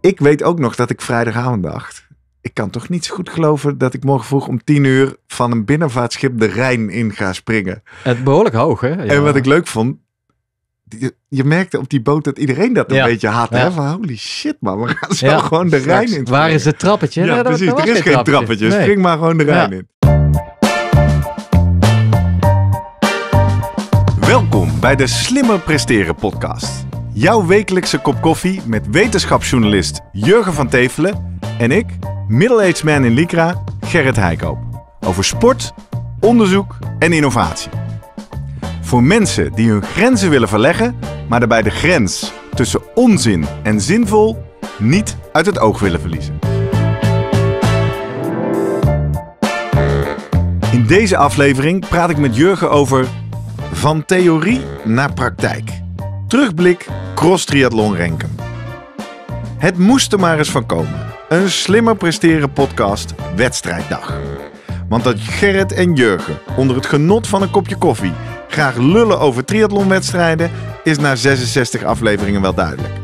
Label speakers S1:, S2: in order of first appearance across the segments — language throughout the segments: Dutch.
S1: ik weet ook nog dat ik vrijdagavond dacht. Ik kan toch niet zo goed geloven dat ik morgen vroeg om tien uur van een binnenvaartschip de Rijn in ga springen. Het behoorlijk hoog, hè? En wat ik leuk vond, je, je, merkte op die boot dat iedereen dat een beetje had. Hè? Van, holy shit man, we gaan zo gewoon de Rijn in. Springen. Waar is het trappetje? Ja, precies. Er is geen trappetje. Spring maar gewoon de Rijn in. Welkom bij de Slimmer Presteren podcast. Jouw wekelijkse kop koffie met wetenschapsjournalist Jurgen van Tevelen en ik, middle-aged man in Lycra, Gerrit Heikoop. Over sport, onderzoek en innovatie. Voor mensen die hun grenzen willen verleggen, maar daarbij de grens tussen onzin en zinvol niet uit het oog willen verliezen. In deze aflevering praat ik met Jurgen over van theorie naar praktijk. Terugblik cross triathlon renken. Het moest er maar eens van komen. Een slimmer presteren podcast Wedstrijddag. Want dat Gerrit en Jurgen onder het genot van een kopje koffie graag lullen over triathlonwedstrijden is na 66 afleveringen wel duidelijk.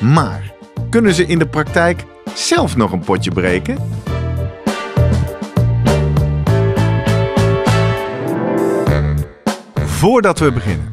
S1: Maar kunnen ze in de praktijk zelf nog een potje breken? Voordat we beginnen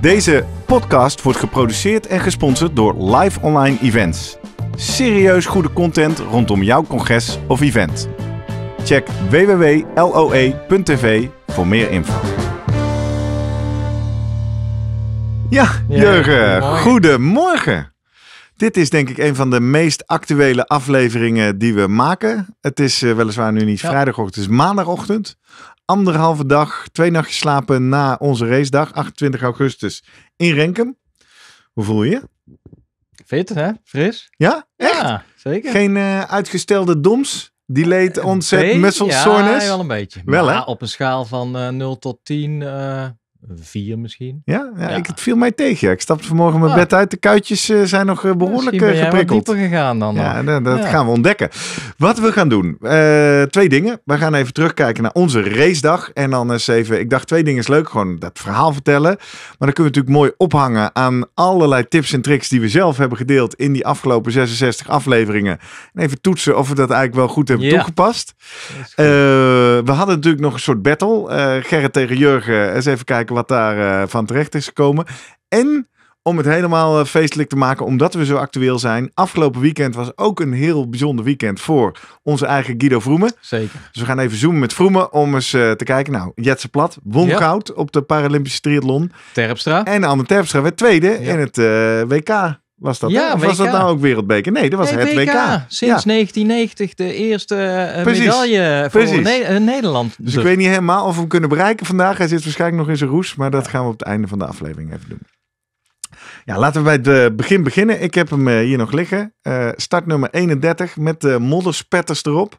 S1: Deze podcast wordt geproduceerd en gesponsord door Live Online Events. Serieus goede content rondom jouw congres of event. Check www.loe.tv voor meer info. Ja, ja Jurgen, goedemorgen. Dit is denk ik een van de meest actuele afleveringen die we maken. Het is eh, weliswaar nu niet vrijdagochtend, het is maandagochtend anderhalve dag, twee nachtjes slapen na onze racedag, 28 augustus in Renkum. Hoe voel je Fit, hè? Fris. Ja? Echt? zeker. Geen eh, uitgestelde doms? Die leed eh, nee, eh, muscle ja, soreness? Ja, wel een beetje. Wel, hè?
S2: Op een schaal van uh, 0 tot 10 vier misschien. Ja, ja, Ik,
S1: het viel mij tegen. Ik stapte vanmorgen mijn ah. bed uit. De kuitjes eh, zijn nog eh, behoorlijk eh, geprikkeld. dieper gegaan dan. Ja, dat, gaan we ontdekken. Wat we gaan doen. twee dingen. We gaan even terugkijken naar onze racedag. En dan eens even... Ik dacht, twee dingen is leuk. Gewoon dat verhaal vertellen. Maar dan kunnen we natuurlijk mooi ophangen aan allerlei tips en tricks die we zelf hebben gedeeld in die afgelopen 66 afleveringen. En even toetsen of we dat eigenlijk wel goed hebben toegepast. we hadden natuurlijk nog een soort battle. Gerrit tegen Jurgen. Eens even kijken daar eh, van terecht is gekomen. En om het helemaal eh, feestelijk te maken, omdat we zo actueel zijn. Afgelopen weekend was ook een heel bijzonder weekend voor onze eigen Guido Vroemen. Zeker. Dus we gaan even zoomen met Vroemen om eens eh, te kijken. Nou, Jetse Plat won goud op de Paralympische triathlon. Terpstra. En Anne Terpstra werd tweede in het WK. Was dat, ja, was dat nou ook wereldbeker? Nee, dat was het WK. Sinds
S2: 1990 de eerste eh, Precies. medaille voor eh,
S1: Nederland. Dus, dus, ik weet niet helemaal of we hem kunnen bereiken vandaag. Hij zit waarschijnlijk nog in zijn roes, maar dat gaan we op het einde van de aflevering even doen. Ja, laten we bij het eh, begin beginnen. Ik heb hem hier nog liggen. Uh, start nummer 31 met de modderspetters erop.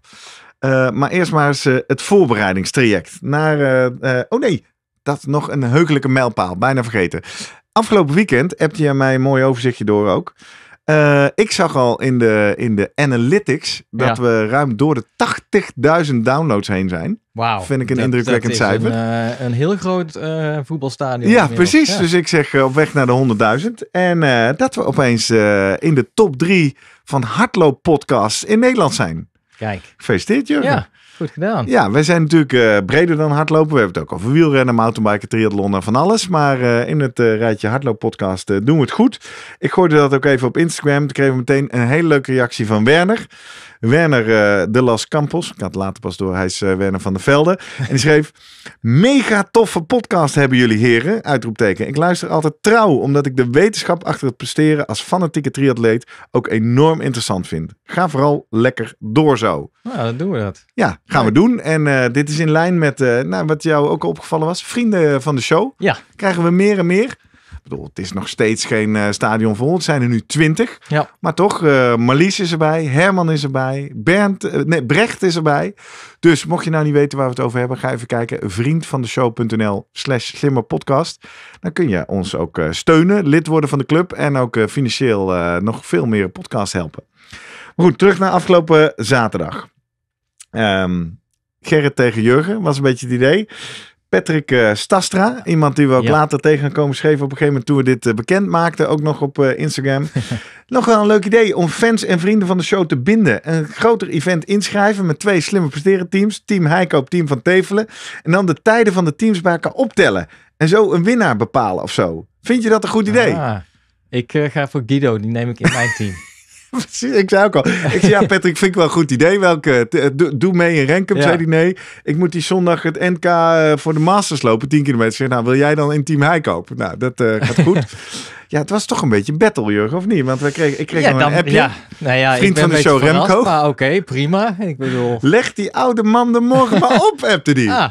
S1: maar eerst maar eens het voorbereidingstraject naar... oh nee, dat nog een heugelijke mijlpaal. Bijna vergeten. Afgelopen weekend hebt je mij een mooi overzichtje door ook. Eh, ik zag al in de, in de analytics dat we ruim door de 80.000 downloads heen zijn. Wauw. Vind ik een indrukwekkend cijfer.
S2: Een, eh, een heel groot uh, voetbalstadion. Ja, precies. Dus ik
S1: zeg op weg naar de 100.000. En dat we opeens in de top 3 van hardlooppodcasts in Nederland zijn. Kijk. Gefeliciteerd, Jurgen. Ja gedaan. Ja, wij zijn natuurlijk eh, breder dan hardlopen. We hebben het ook over wielrennen, mountainbiken, triathlon en van alles. Maar eh, in het uh, rijtje hardlooppodcast doen we het goed. Ik gooide dat ook even op Instagram. kregen we meteen een hele leuke reactie van Werner. Werner eh, de Las Campos. Ik had later pas door, hij is eh, Werner van der Velde. En die schreef, mega toffe podcast hebben jullie heren, uitroepteken. Ik luister altijd trouw, omdat ik de wetenschap achter het presteren als fanatieke triatleet ook enorm interessant vind. Ga vooral lekker door zo. Nou, dan doen we dat. Ja, gaan we doen. En eh, dit is in lijn met nou, wat jou ook opgevallen was. Vrienden van de show. Ja. Krijgen we meer en meer het is nog steeds geen eh, stadion vol. Het zijn er nu twintig. Ja. Maar toch, uh, eh, Marlies is erbij, Herman is erbij, Bernd, eh, nee, Brecht is erbij. Dus mocht je nou niet weten waar we het over hebben, ga even kijken. Vriendvandeshow.nl slash slimmerpodcast. Dan kun je ons ook steunen, lid worden van de club en ook financieel nog veel meer podcast helpen. Maar goed, terug naar afgelopen zaterdag. Um, Gerrit tegen Jurgen was een beetje het idee. Patrick eh, Stastra. Iemand die we ook later tegenkomen, schreef op een gegeven moment toen we dit eh, bekend maakten. Ook nog op eh, Instagram. nog wel een leuk idee om fans en vrienden van de show te binden. Een groter event inschrijven met twee slimme presteren teams. Team Heiko, team van Tevelen. En dan de tijden van de teams bij elkaar optellen. En zo een winnaar bepalen of zo. Vind je dat een goed idee? Ah,
S2: ik ga voor Guido, die neem ik in mijn team.
S1: Precies, ik zei ook al. Ik zei, ja Patrick, vind ik wel een goed idee. Welke, eh, eh, doe mee in Renkum, zei die nee. Ik moet die zondag het NK eh, voor de Masters lopen, 10 kilometer. Zeg, nou, wil jij dan in Team High Nou, dat gaat goed. ja, het was toch een beetje battle, Jurgen, of niet? Want wij kregen, ik kreeg ja, een appje. Ja, nou ja, Vriend ik ben van de show Remco. Oké, prima. Ik bedoel... Leg die oude man de morgen maar op, appte die. Ah.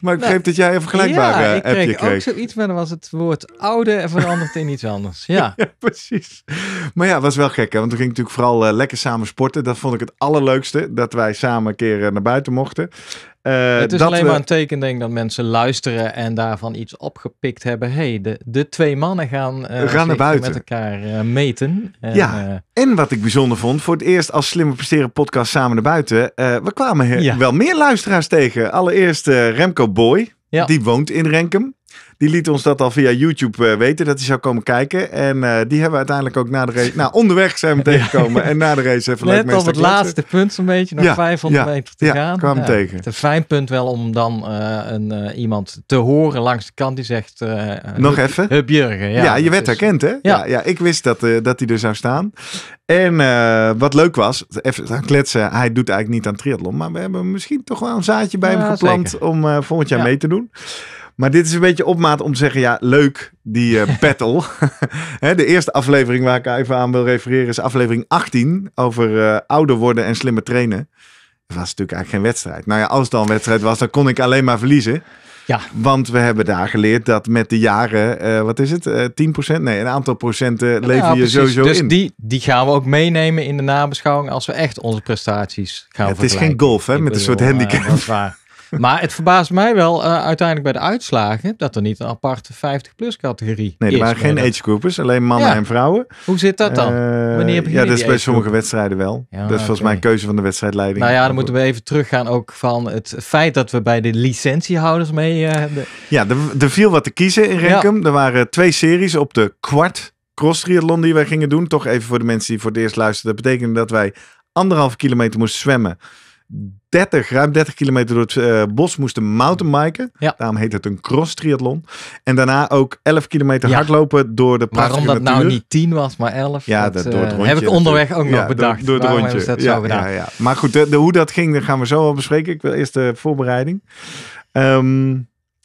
S1: Maar ik nou, dat jij een vergelijkbare ja, ik eh, kreeg ook
S2: zoiets, maar dan was het woord oude veranderd in iets anders. Ja. ja. precies.
S1: Maar ja, was wel gek, hè? want we gingen natuurlijk vooral eh, lekker samen sporten. Dat vond ik het allerleukste, dat wij samen een keer eh, naar buiten mochten. Eh, het is alleen maar een
S2: teken, denk dat mensen luisteren en daarvan iets opgepikt hebben. hey, de, de twee mannen gaan, eh, gaan met elkaar eh, meten. En, ja,
S1: en wat ik bijzonder vond, voor het eerst als Slimmer Presteren podcast samen naar buiten. we kwamen wel meer luisteraars tegen. Allereerst Remco Boy. Die woont in Renkum. Die liet ons dat al via YouTube eh, weten, dat hij zou komen kijken. En eh, die hebben we uiteindelijk ook na de race... Nou, onderweg zijn we tegengekomen en na de race even leuk Net op het laatste
S2: punt zo'n beetje, nog ja, 500 meter te ja, gaan. kwam tegen. Het een fijn punt wel om dan eh, een, iemand te horen langs de kant die zegt... nog even? Hup Jurgen. Ja, je werd herkend
S1: hè? Ja. ja, ik wist dat, dat hij er zou staan. En wat leuk was, even kletsen, hij doet eigenlijk niet aan triathlon, maar we hebben misschien toch wel een zaadje bij hem geplant om volgend jaar mee te doen. Maar dit is een beetje opmaat om te zeggen, ja, leuk, die eh, battle. de eerste aflevering waar ik even aan wil refereren is aflevering 18 over eh, ouder worden en slimmer trainen. Dat was natuurlijk eigenlijk geen wedstrijd. Nou ja, als het dan een wedstrijd was, dan kon ik alleen maar verliezen. Ja. Want we hebben daar geleerd dat met de jaren, eh, wat is het, uh, 10%? Nee, een aantal procenten leven je sowieso dus in. Dus die,
S2: die gaan we ook meenemen in de nabeschouwing als we echt onze prestaties
S1: gaan ja, Het is geen golf hè, met een soort handicap. dat is
S2: waar maar het verbaast mij wel eh, uiteindelijk bij de uitslagen dat er niet een aparte 50-plus categorie nee, er waren geen dat... age
S1: groupers, alleen mannen en vrouwen. Hoe zit dat dan? Eh, Wanneer dus ja, dat is bij sommige wedstrijden wel. dat is volgens mij een keuze van de wedstrijdleiding. Nou ja, dan moeten
S2: we even teruggaan ook van het feit dat we bij de licentiehouders mee... Uh,
S1: Ja, er viel wat te kiezen in Renkum. Er waren twee series op de kwart cross triathlon die wij gingen doen. Toch even voor de mensen die voor het eerst luisteren. Dat betekende dat wij anderhalve kilometer moesten zwemmen. 30, ruim 30 kilometer door het eh, bos moesten mountainbiken. Ja. Daarom heet het een cross triathlon. En daarna ook 11 kilometer hardlopen door de prachtige Waarom dat nou niet 10 was, maar 11.
S2: Ja, dat, eh, Heb ik onderweg ook nog bedacht. Door, door het rondje. Dat ja, ja,
S1: Maar goed, de, hoe dat ging, daar gaan we zo wel bespreken. Ik wil eerst de voorbereiding. Ehm,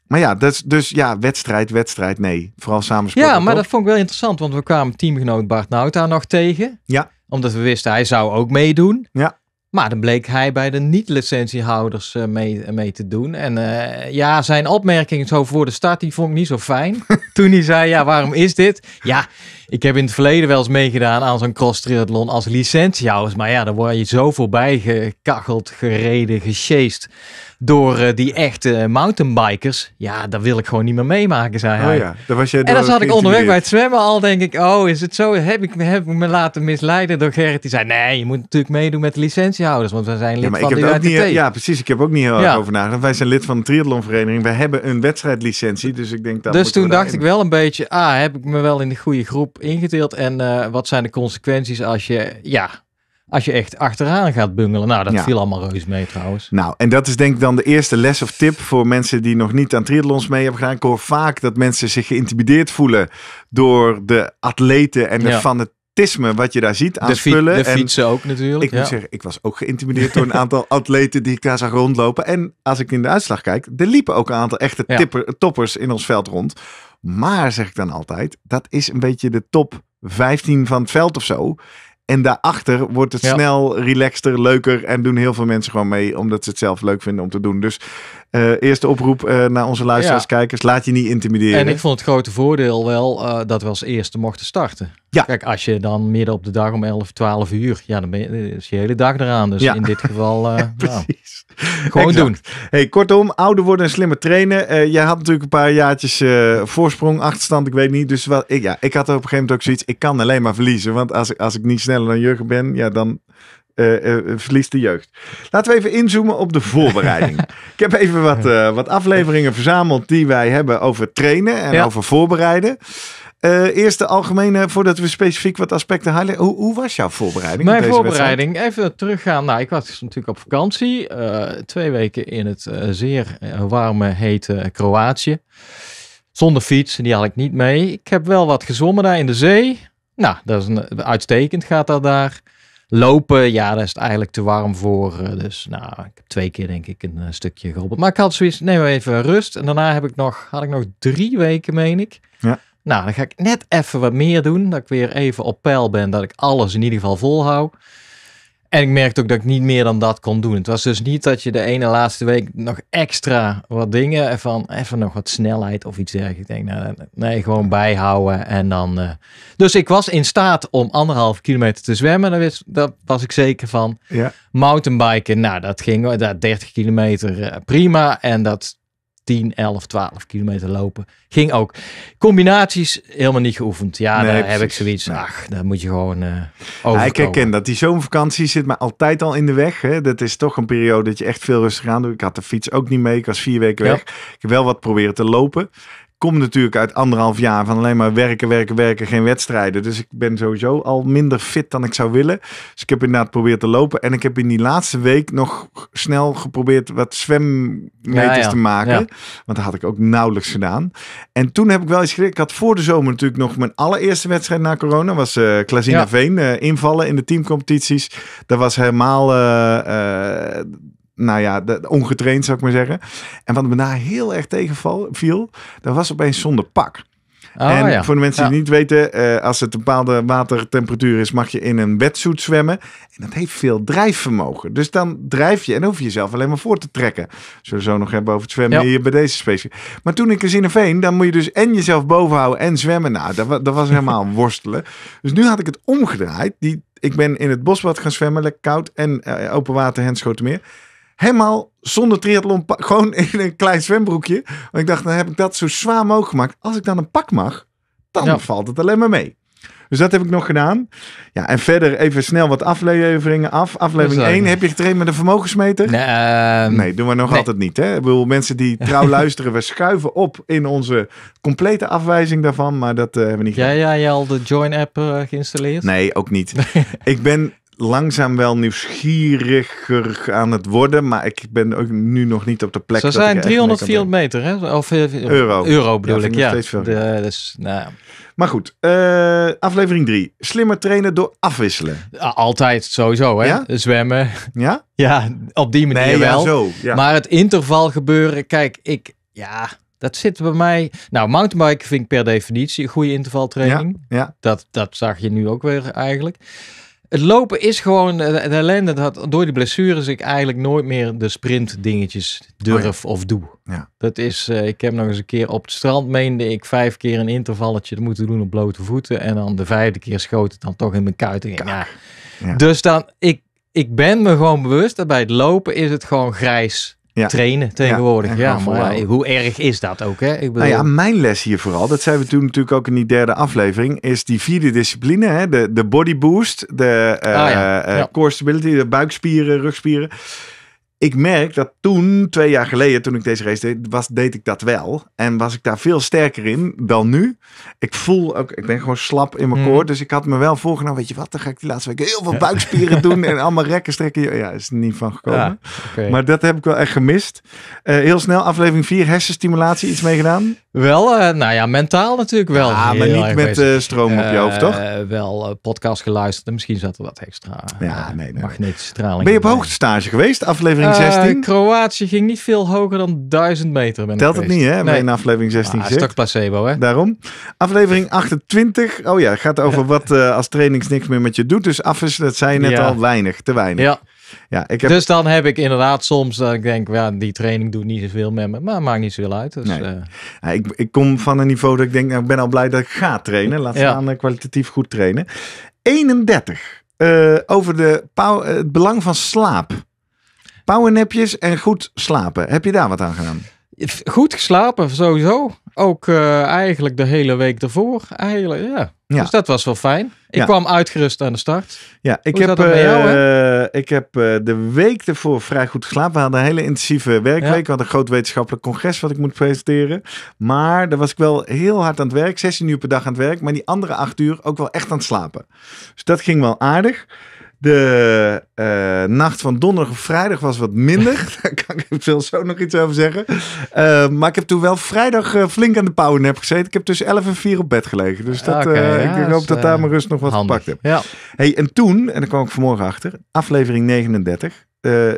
S1: maar ja, dus, dus ja, wedstrijd, wedstrijd, nee. Vooral samen Ja, maar dat
S2: vond ik wel interessant, want we kwamen teamgenoot Bart Nauta nog tegen.
S1: Ja. Omdat we wisten, hij zou ook meedoen. Ja.
S2: Maar dan bleek hij bij de niet-licentiehouders eh, mee, mee te doen. En eh, ja, zijn opmerking zo voor de start, die vond ik niet zo fijn. Toen hij zei, ja, waarom is dit? Ja, ik heb in het verleden wel eens meegedaan aan zo'n cross-triathlon als licentiehouders. Maar ja, dan word je zo voorbij gekacheld, gereden, gesjeest door eh, die echte mountainbikers. Ja, dat wil ik gewoon niet meer meemaken, zei oh hij. Oh ja, dat was jij en dan zat ik onderweg bij het zwemmen al, denk ik, oh, is het zo? Heb ik, heb me laten misleiden door Gerrit? Die zei, nee, je moet natuurlijk meedoen met de licentiehouders, want wij zijn lid ja, van de ook Niet, eh, ja,
S1: precies. Ik heb ook niet heel erg over nagedacht. Wij zijn lid van de triathlonvereniging. Wij hebben een wedstrijdlicentie, dus ik denk... dat. Dus toen dacht ik
S2: wel een beetje, ah, heb ik me wel in de goede groep ingedeeld? En eh, wat zijn de consequenties als je,
S1: ja als je echt
S2: achteraan gaat
S1: bungelen. Nou, dat viel
S2: allemaal reuze mee trouwens.
S1: Nou, en dat is denk ik dan de eerste les of tip voor mensen die nog niet aan triathlons mee hebben gedaan. Ik hoor vaak dat mensen zich geïntimideerd voelen door de atleten en de fanatisme wat je daar ziet aan de spullen. De en fietsen ook natuurlijk. Ik ja. moet zeggen, ik was ook geïntimideerd door een aantal atleten die ik daar zag rondlopen. En als ik in de uitslag kijk, er liepen ook een aantal echte tipper, toppers in ons veld rond. Maar zeg ik dan altijd, dat is een beetje de top 15 van het veld of zo. En daarachter wordt het snel relaxter, leuker en doen heel veel mensen gewoon mee omdat ze het zelf leuk vinden om te doen. Dus eh, eerste oproep eh, naar onze luisteraars, kijkers. Laat je niet intimideren. En ik vond
S2: het grote voordeel wel eh, dat we als eerste mochten starten. Ja. Kijk, als je dan midden op de dag om 11, 12 uur, ja, dan ben je, is je hele dag eraan. Dus
S1: ja. in dit geval,
S2: ja, nou, precies.
S1: gewoon doen. Hey, kortom, ouder worden en slimmer trainen. jij had natuurlijk een paar jaartjes voorsprong, achterstand, ik weet niet. Dus wat? ik, ja, ik had op een gegeven moment ook zoiets, ik kan alleen maar verliezen. Want als, als ik niet sneller dan Jurgen ben, ja, dan eh, eh, verliest de jeugd. Laten we even inzoomen op de voorbereiding. Ik heb even wat, eh, wat afleveringen verzameld die wij hebben over trainen en over voorbereiden. eerst de algemene, voordat we specifiek wat aspecten halen. Hoe, hoe, was jouw voorbereiding? Mijn voorbereiding,
S2: even teruggaan. Nou, ik was natuurlijk op vakantie. twee weken in het zeer warme, hete Kroatië. Zonder fiets, die had ik niet mee. Ik heb wel wat gezwommen daar in de zee. Nou, dat is een, uitstekend gaat dat daar. Lopen, ja, daar is het eigenlijk te warm voor. Eh, dus nou, ik heb twee keer denk ik een eh, stukje geholpen. Maar ik had zoiets, neem even rust. En daarna heb ik nog, had ik nog drie weken, meen ik. Ja. Nou, dan ga ik net even wat meer doen. Dat ik weer even op peil ben. Dat ik alles in ieder geval volhoud. En ik merkte ook dat ik niet meer dan dat kon doen. Het was dus niet dat je de ene laatste week nog extra wat dingen eh, van even nog wat snelheid of iets dergelijks. Ik denk, nou, nou, nou nee, gewoon bijhouden en dan. Eh. Dus ik was in staat om anderhalf kilometer te zwemmen. Daar, was ik zeker van. Ja. Mountainbiken, nou, dat ging dat 30 kilometer eh, prima. En dat 10, 11, 12 kilometer lopen. Ging ook. Combinaties helemaal niet geoefend. Ja, daar heb ik
S1: zoiets. Ach, daar moet je gewoon uh, eh, over. ik herken dat. Die zomervakantie zit me altijd al in de weg. Hè. Dat is toch een periode dat je echt veel rustig aan doet. Ik had de fiets ook niet mee. Ik was vier weken weg. Ik heb wel wat proberen te lopen kom natuurlijk uit anderhalf jaar van alleen maar werken, werken, werken, geen wedstrijden. Dus ik ben sowieso al minder fit dan ik zou willen. Dus ik heb inderdaad geprobeerd te lopen. En ik heb in die laatste week nog snel geprobeerd wat zwemmeters te maken. Want dat had ik ook nauwelijks gedaan. En toen heb ik wel eens gekregen. Ik had voor de zomer natuurlijk nog mijn allereerste wedstrijd na corona. Was uh, eh, Veen eh, invallen in de teamcompetities. Dat was helemaal... Eh, nou ja, de, ongetraind zou ik maar zeggen. En wat me daar heel erg tegenval viel, dat was opeens zonder pak. Oh, en ja. voor de mensen die niet weten, eh, als het een bepaalde watertemperatuur is, mag je in een wetsuit zwemmen. En dat heeft veel drijfvermogen. Dus dan drijf je en hoef je jezelf alleen maar voor te trekken. Zullen zo nog hebben over het zwemmen hier bij deze specie. Maar toen ik er zin in veen, dan moet je dus en jezelf bovenhouden en zwemmen. Nou, dat, dat was helemaal worstelen. Dus nu had ik het omgedraaid. Die, ik ben in het bosbad gaan zwemmen, lekker koud en eh, open water, Henschotenmeer. meer helemaal zonder triathlon, gewoon in een klein zwembroekje. Want ik dacht, dan heb ik dat zo zwaar mogelijk gemaakt. Als ik dan een pak mag, dan valt het alleen maar mee. Dus dat heb ik nog gedaan. Ja, en verder even snel wat afleveringen af. Aflevering 1, heb je getraind met een vermogensmeter? Nee, ehm, nee doen we nog altijd niet. Hè? Ik bedoel, mensen die trouw luisteren, we schuiven op in onze complete afwijzing daarvan. Maar dat eh, hebben we niet gedaan. Jij, ja, jij al de
S2: Join-app eh, geïnstalleerd?
S1: Nee, ook niet. ik ben langzaam wel nieuwsgieriger aan het worden. Maar ik ben ook nu nog niet op de plek. Ze zijn 300 400
S2: meter, hè? Of, eh, euro. Euro bedoel ja, ik, ja. Steeds veel.
S1: Eh, dus, nou ja. Maar goed, eh, aflevering 3. Slimmer trainen door afwisselen. Altijd sowieso, hè? Ja? Zwemmen. Ja? Ja, op die manier nee, wel. Zo,
S2: maar het interval gebeuren, kijk, ik... Ja, dat zit bij mij. Nou, mountainbiken vind ik per definitie een goede intervaltraining. ja. Dat, dat zag je nu ook weer eigenlijk het lopen is gewoon eh, de ellende dat door die blessures ik eigenlijk nooit meer de sprint dingetjes durf oh of doe. Ja. Dat is, eh, ik heb nog eens een keer op het strand meende ik vijf keer een intervalletje moeten doen op blote voeten. En dan de vijfde keer schoot het dan toch in mijn kuit. ja. Dus dan, ik, ik ben me gewoon bewust dat bij het lopen is het gewoon grijs trainen tegenwoordig. Ja, maar hoe erg
S1: is dat ook? Hè? Ik nou bedoel... ja, mijn les hier vooral, dat zijn we toen natuurlijk ook in die derde aflevering, is die vierde discipline, hè? De, de body boost, de uh, core stability, de buikspieren, rugspieren ik merk dat toen, twee jaar geleden, toen ik deze race deed, was, deed ik dat wel. En was ik daar veel sterker in dan nu. Ik voel ook, ik ben gewoon slap in mijn mm. Dus ik had me wel voorgenomen, weet je wat, dan ga ik die laatste week heel veel buikspieren doen en allemaal rekken strekken. Ja, is er niet van gekomen. Maar dat heb ik wel echt gemist. Eh, heel snel, aflevering 4, hersenstimulatie, iets meegedaan.
S2: Wel, eh, nou ja, mentaal natuurlijk wel. Ja, maar niet met eh, stroom op je hoofd, toch? Eh, wel, podcast geluisterd en misschien zat er wat extra ja, nee, nee, magnetische straling. Ben je op
S1: stage geweest, aflevering 16?
S2: Kroatië ging niet veel hoger dan 1000 meter. Ben Telt het niet, hè? Nee. In
S1: aflevering 16 ah, stuk placebo, hè? Daarom. Aflevering 28, oh ja, gaat over wat als trainings niks meer met je doet. Dus af is, dat zei je net al, weinig, te weinig. Ja. Ja, ik heb... Dus
S2: dan heb ik inderdaad soms dat ik denk, ja, die training doet niet zoveel met me, maar maakt niet zoveel uit.
S1: Dus, eh, ja, ik, ik kom van een niveau dat ik denk, nou, ik ben al blij dat ik ga trainen. Laat staan eh, kwalitatief goed trainen. 31. Eh, over de het belang van slaap. Powernapjes en goed slapen. Heb je daar wat aan gedaan? Goed
S2: geslapen, sowieso. Ook eigenlijk de hele week ervoor. Eigenlijk, ja. Dus dat was wel fijn. Ik kwam uitgerust aan de start. Ja, ik heb jou,
S1: eh, ik heb eh, de week ervoor vrij goed geslapen. We hadden een hele intensieve werkweek. Ja. We hadden een groot wetenschappelijk congres wat ik moet presenteren. Maar daar was ik wel heel hard aan het werk. 16 uur per dag aan het werk. Maar die andere acht uur ook wel echt aan het slapen. Dus dat ging wel aardig. De eh, nacht van donderdag op vrijdag was wat minder. Daar kan ik veel zo nog iets over zeggen. Eh, maar ik heb toen wel vrijdag eh, flink aan de powernap gezeten. Ik heb tussen 11 en 4 op bed gelegen. Dus dat, ik hoop dat daar mijn rust nog wat gepakt heb. Hey, en toen, en dan kwam ik vanmorgen achter, aflevering 39.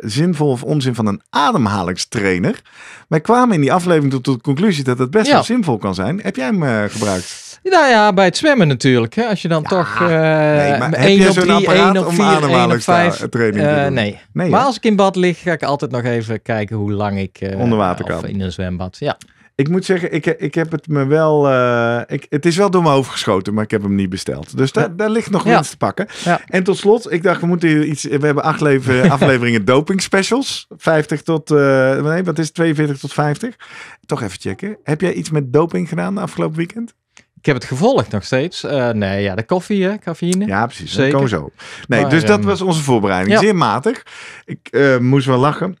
S1: zinvol of onzin van een ademhalingstrainer. Wij kwamen in die aflevering tot, de conclusie dat het best wel zinvol kan zijn. Heb jij hem gebruikt?
S2: Nou ja, bij het zwemmen natuurlijk. Hè. Als je dan toch uh, eh, 1 op 3, 1 op 4, 5. Eh, training eh, nee. nee. maar als ik in bad lig, ga ik altijd nog even kijken hoe lang ik uh, onder water kan. in een zwembad,
S1: ja. Ik moet zeggen, ik, ik heb het me wel. ik, het is wel door mijn hoofd geschoten, maar ik heb hem niet besteld. Dus daar, daar ligt nog iets te pakken. En tot slot, ik dacht, we moeten iets. We hebben acht lever, afleveringen doping specials. 50 tot. Uh, nee, wat is 42 tot 50? Toch even checken. Heb jij iets met doping gedaan de afgelopen weekend? ik heb het gevolgd nog steeds. Eh, nee, ja, de koffie, hè, cafeïne. Ja, precies. Zeker. zo. Nee, dus dat ehm, was onze voorbereiding. Zeer matig. Ik eh, moest wel lachen.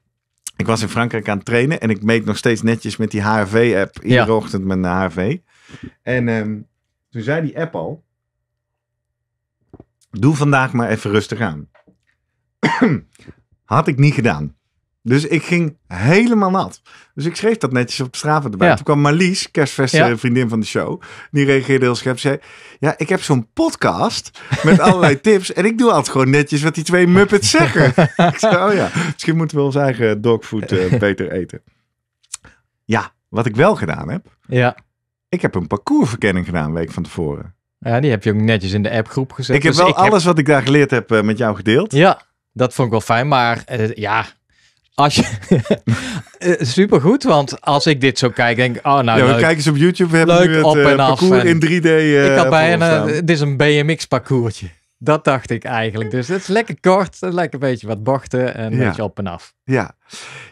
S1: Ik was in Frankrijk aan het trainen en ik meet nog steeds netjes met die HRV-app. Iedere ochtend met de HRV. En ehm, toen zei die app al, doe vandaag maar even rustig aan. Had ik niet gedaan. Dus ik ging helemaal nat. Dus ik schreef dat netjes op straven erbij. Toen kwam Marlies, kerstfest vriendin van de show. Die reageerde heel scherp. Zei, ja, ik heb zo'n podcast met allerlei tips. En ik doe altijd gewoon netjes wat die twee muppets zeggen. ik zei, oh ja, misschien moeten we ons eigen dogfood eh, beter eten. Ja, wat ik wel gedaan heb. Ja. Ik heb een parcoursverkenning gedaan een week van tevoren. Ja, die heb je ook
S2: netjes in de appgroep gezet. Ik heb dus wel alles wat
S1: ik daar geleerd heb eh, met jou gedeeld.
S2: Ja, dat vond ik wel fijn. Maar eh, ja, als je, eh, supergoed, want als ik dit zo kijk, denk ik, oh nou ja, we kijken ze op YouTube, we hebben nu het op eh, en parcours af in 3D. Eh, ik had bijna, dit is een BMX parcoursje. Dat dacht ik eigenlijk. Dus het is lekker kort, lekker een beetje wat bochten en een beetje op en af.
S1: Ja.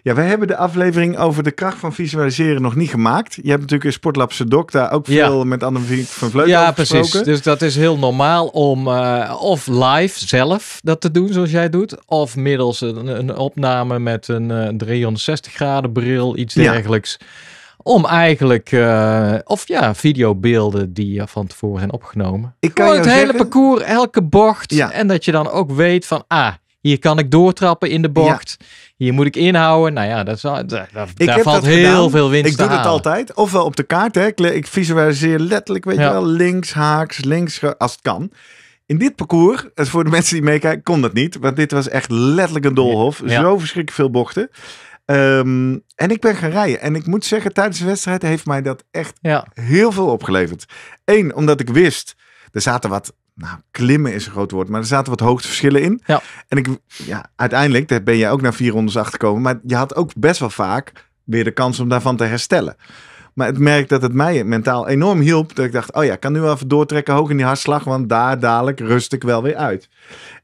S1: ja, wij hebben de aflevering over de kracht van visualiseren nog niet gemaakt. Je hebt natuurlijk in Sportlab Sedok daar ook veel met Anne van Vleuten Ja, precies. Dus
S2: dat is heel normaal om eh, of live zelf dat te doen zoals jij doet. Of middels een, opname met een uh, eh, 360 graden bril, iets dergelijks om eigenlijk, eh, of ja, videobeelden die van tevoren zijn opgenomen. Ik kan het hele parcours, elke bocht. Ja. En dat je dan ook weet van, ah, hier kan ik doortrappen in de bocht. Hier moet ik inhouden. Nou ja, dat is, daar, daar valt dat heel gedaan. veel winst Ik doe het
S1: altijd. Ofwel op de kaart. Hè. Ik visualiseer letterlijk, weet je wel, links, haaks, links, als het kan. In dit parcours, eh, voor de mensen die meekijken, kon dat niet. Want dit was echt letterlijk een doolhof. Zo verschrikkelijk veel bochten. Ehm, en ik ben gaan rijden. En ik moet zeggen, tijdens de wedstrijd heeft mij dat echt heel veel opgeleverd. Eén, omdat ik wist, er zaten wat, nou, klimmen is een groot woord, maar er zaten wat hoogteverschillen in. En ik, ja, uiteindelijk, ben jij ook naar vier rondes maar je had ook best wel vaak weer de kans om daarvan te herstellen. Maar het merk dat het mij mentaal enorm hielp. Dat ik dacht, oh ja, ik kan nu even doortrekken hoog in die hartslag. Want daar dadelijk rust ik wel weer uit.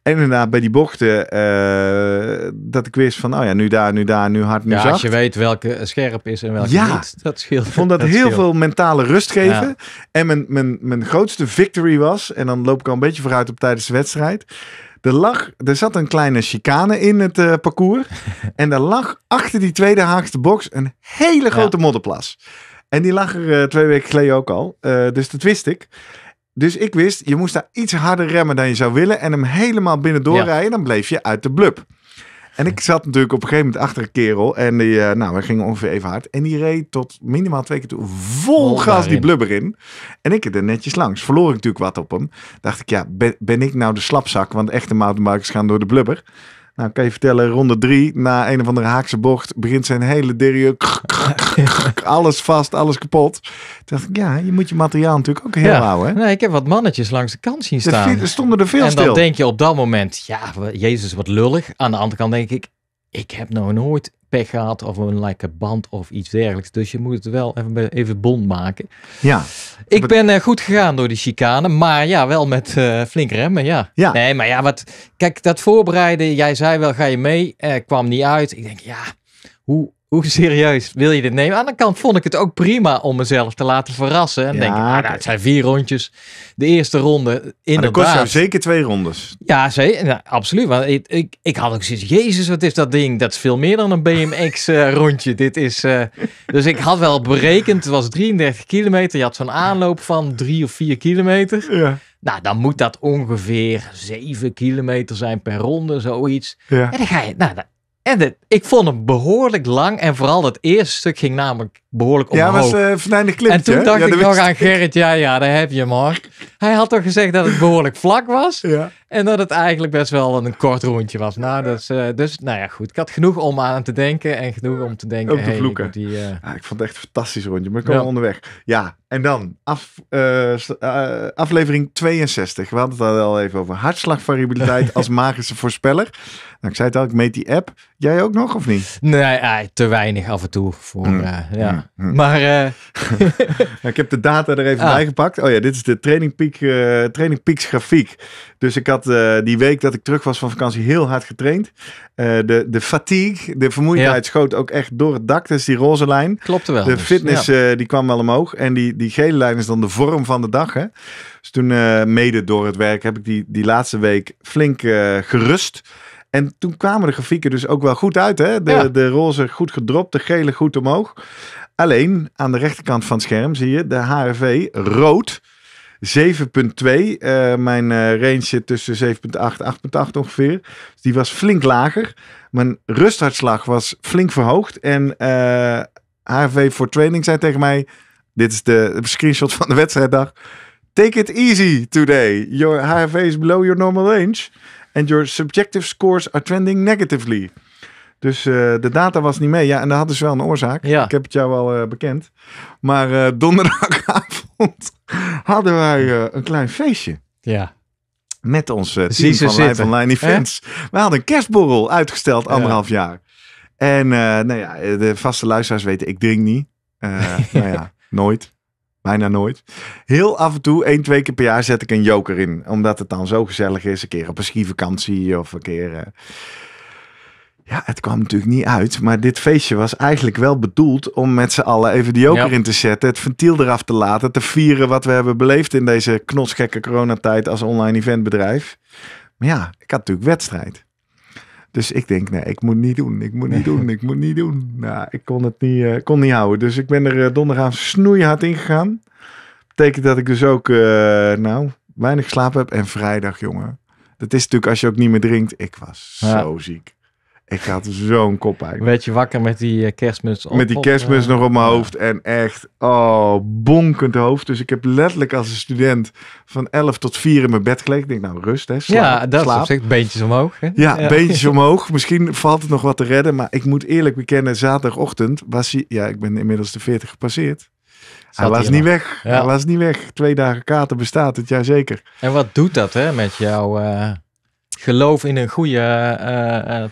S1: En daarna bij die bochten, eh, dat ik wist van, oh ja, nu daar, nu daar, nu hard, nu ja, als je weet welke scherp is en welke ja, niet, dat scheelt. Ik vond dat, heel veel mentale rust geven. En mijn, mijn, mijn grootste victory was, en dan loop ik al een beetje vooruit op tijdens de wedstrijd. Er, lag, er zat een kleine chicane in het eh, parcours. en er lag achter die tweede haakste box een hele grote modderplas. En die lag er eh, twee weken geleden ook al. Eh, dus dat wist ik. Dus ik wist, je moest daar iets harder remmen dan je zou willen. En hem helemaal binnen doorrijden. Dan bleef je uit de blub. En ik zat natuurlijk op een gegeven moment achter een kerel. En die, eh, nou, we gingen ongeveer even hard. En die reed tot minimaal twee keer toe vol gas die blubber in. En ik er netjes langs. Verloor ik natuurlijk wat op hem. Dacht ik, ja, ben, ben ik nou de slapzak? Want echte mountainbikers gaan door de blubber. Nou, kan je vertellen, ronde drie, na een of andere haakse bocht, begint zijn hele derrière. alles vast, alles kapot. Toen dacht ik, ja, je moet je materiaal natuurlijk ook heel houden. Nee, ik heb wat mannetjes langs de kant zien staan. Er stonden er veel en stil. En dan
S2: denk je op dat moment, ja, jezus, wat lullig. Aan de andere kant denk ik, ik heb nou nooit pech gehad of een lekke band of iets dergelijks. Dus je moet het wel even, even bond maken. Ja. Ik ben eh, goed gegaan door die chicane, maar ja, wel met uh, eh, flink remmen, ja. ja. Nee, maar ja, wat, kijk, dat voorbereiden, jij zei wel, ga je mee? Uh, kwam niet uit. Ik denk, ja, hoe hoe serieus wil je dit nemen? Aan de kant vond ik het ook prima om mezelf te laten verrassen. En denk, ah, nou, het zijn vier rondjes. De eerste ronde, in de kost
S1: zeker twee rondes.
S2: Ja, ze, absoluut. Want ik, ik, ik, had ook zoiets, jezus, wat is dat ding? Dat is veel meer dan een BMX-rondje. Eh, dit is... Eh. dus ik had wel berekend, het was 33 kilometer. Je had zo'n aanloop van drie of vier kilometer. Ja. Nou, dan moet dat ongeveer 7 kilometer zijn per ronde, zoiets. Ja. En dan ga je, nou, en dit, ik vond hem behoorlijk lang. En vooral het eerste stuk ging namelijk behoorlijk omhoog. Ja,
S1: was uh, En toen dacht ik nog aan
S2: Gerrit, ja, ja, daar heb je hem Hij had toch gezegd dat het behoorlijk vlak was. Ja. En dat het eigenlijk best wel een kort rondje was. Nou, dus, dus, nou ja, goed. Ik had genoeg om aan te denken en genoeg om te denken. Ook te vloeken. Ik,
S1: die, eh, ik vond het echt een fantastisch rondje, maar ik kwam onderweg. Ja, en dan af, eh, aflevering 62. We hadden het al even over hartslagvariabiliteit als magische voorspeller. Nou, ik zei het al, ik meet die app. Jij ook nog of niet? Nee, te weinig af en toe voor... Hmm. ja. Hmm. Hm. Maar... Eh, ik heb de data er even ah. bij gepakt. Oh ja, dit is de Training, Peak, eh, Training Peaks grafiek. Dus ik had eh, die week dat ik terug was van vakantie heel hard getraind. de, de fatigue, de vermoeidheid schoot ook echt door het dak. Dat is die roze lijn. Klopt wel. De dus, fitness die kwam wel omhoog. En die, die gele lijn is dan de vorm van de dag. Hè? Dus toen mede door het werk heb ik die, die laatste week flink gerust. En toen kwamen de grafieken dus ook wel goed uit. Hè? De, de roze goed gedropt, de gele goed omhoog. Alleen aan de rechterkant van het scherm zie je de HRV rood. 7,2. Uh, eh, mijn uh, range zit tussen 7,8 8,8 ongeveer. Dus die was flink lager. Mijn rusthartslag was flink verhoogd. En uh, eh, HRV voor training zei tegen mij: Dit is de, de screenshot van de wedstrijddag. Take it easy today. Your HRV is below your normal range and your subjective scores are trending negatively. Dus eh, de data was niet mee. Ja, en daar hadden ze wel een oorzaak. Ja. Ik heb het jou al eh, bekend. Maar eh, donderdagavond hadden wij een klein feestje. Ja. Met onze team van zitten. Live Online Events. We hadden een kerstborrel uitgesteld anderhalf jaar. En nou ja, de vaste luisteraars weten, ik drink niet. nou ja, nooit. Bijna nooit. Heel af en toe, één, twee keer per jaar zet ik een joker in. Omdat het dan zo gezellig is. Een keer op een skivakantie of een keer... Eh, ja, het kwam natuurlijk niet uit. Maar dit feestje was eigenlijk wel bedoeld om met z'n allen even de joker in te zetten. Het ventiel eraf te laten. Te vieren wat we hebben beleefd in deze knotsgekke coronatijd als online eventbedrijf. Maar ja, ik had natuurlijk wedstrijd. Dus ik denk, nee, ik moet niet doen, ik moet niet doen, ik moet niet doen. Nou, ik kon het niet, eh, kon niet houden. Dus ik ben er eh, donderdag snoeihard in gegaan. Betekent dat ik dus ook, eh, nou, weinig slaap heb. En vrijdag, jongen. Dat is natuurlijk als je ook niet meer drinkt. Ik was zo ziek. Ik had zo'n uit. Werd
S2: je wakker met die eh, kerstmis op, Met die kerstmis nog op mijn hoofd.
S1: En echt, oh, bonkend hoofd. Dus ik heb letterlijk als een student van 11 tot 4 in mijn bed gelegen. Ik denk, nou, rust hè, Ja, dat slaap. zich
S2: beentjes omhoog. Hè? Ja, beentjes omhoog.
S1: Misschien valt het nog wat te redden. Maar ik moet eerlijk bekennen, zaterdagochtend was hij... Ja, ik ben inmiddels de 40 gepasseerd. Hij hij was niet weg. Ja. Hij was niet weg. Twee dagen kater bestaat het, ja zeker. En wat doet dat hè, met
S2: jou? Eh? geloof in een goede, eh, eh,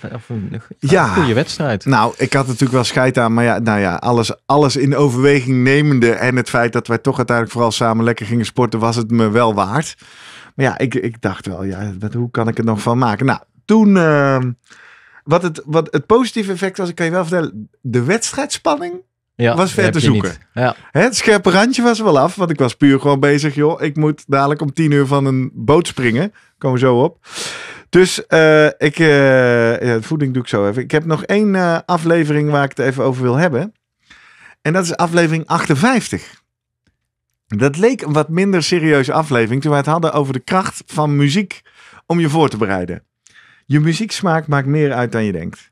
S1: ja. goede wedstrijd. Nou, ik had natuurlijk wel scheid aan, maar ja, nou ja, alles, alles in overweging nemende en het feit dat wij toch uiteindelijk vooral samen lekker gingen sporten, was het me wel waard. Maar ja, ik, ik dacht wel, ja, wat, hoe kan ik het nog van maken? Nou, toen. Ehm, wat het, wat het positieve effect was, ik kan je wel vertellen, de wedstrijdspanning was ver te zoeken. Ja. het scherpe randje was wel af, want ik was puur gewoon bezig, joh, ik moet dadelijk om tien uur van een boot springen. Komen we zo op. Dus eh, ik, eh, ja, voeding doe ik zo even. Ik heb nog één eh, aflevering waar ik het even over wil hebben. En dat is aflevering 58. Dat leek een wat minder serieuze aflevering toen we het hadden over de kracht van muziek om je voor te bereiden. Je muzieksmaak maakt meer uit dan je denkt.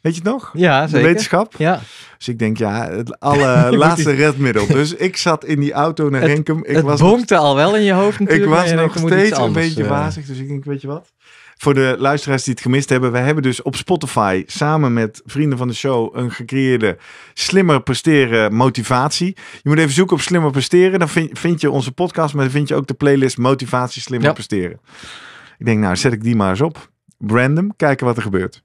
S1: Weet je het nog? Ja, zeker. wetenschap. Ja. Dus ik denk, ja, het allerlaatste redmiddel. Dus ik zat in die auto naar het, Ik het bonkte al wel in je hoofd natuurlijk. Ik was nog steeds een beetje wazig, dus ik denk, weet je wat? voor de luisteraars die het gemist hebben. We hebben dus op Spotify samen met vrienden van de show een gecreëerde Slimmer Presteren motivatie. Je moet even zoeken op Slimmer Presteren. Dan vind, je onze podcast, maar dan vind je ook de playlist Motivatie Slimmer Presteren. Ik denk, nou zet ik die maar eens op. Random, kijken wat er gebeurt.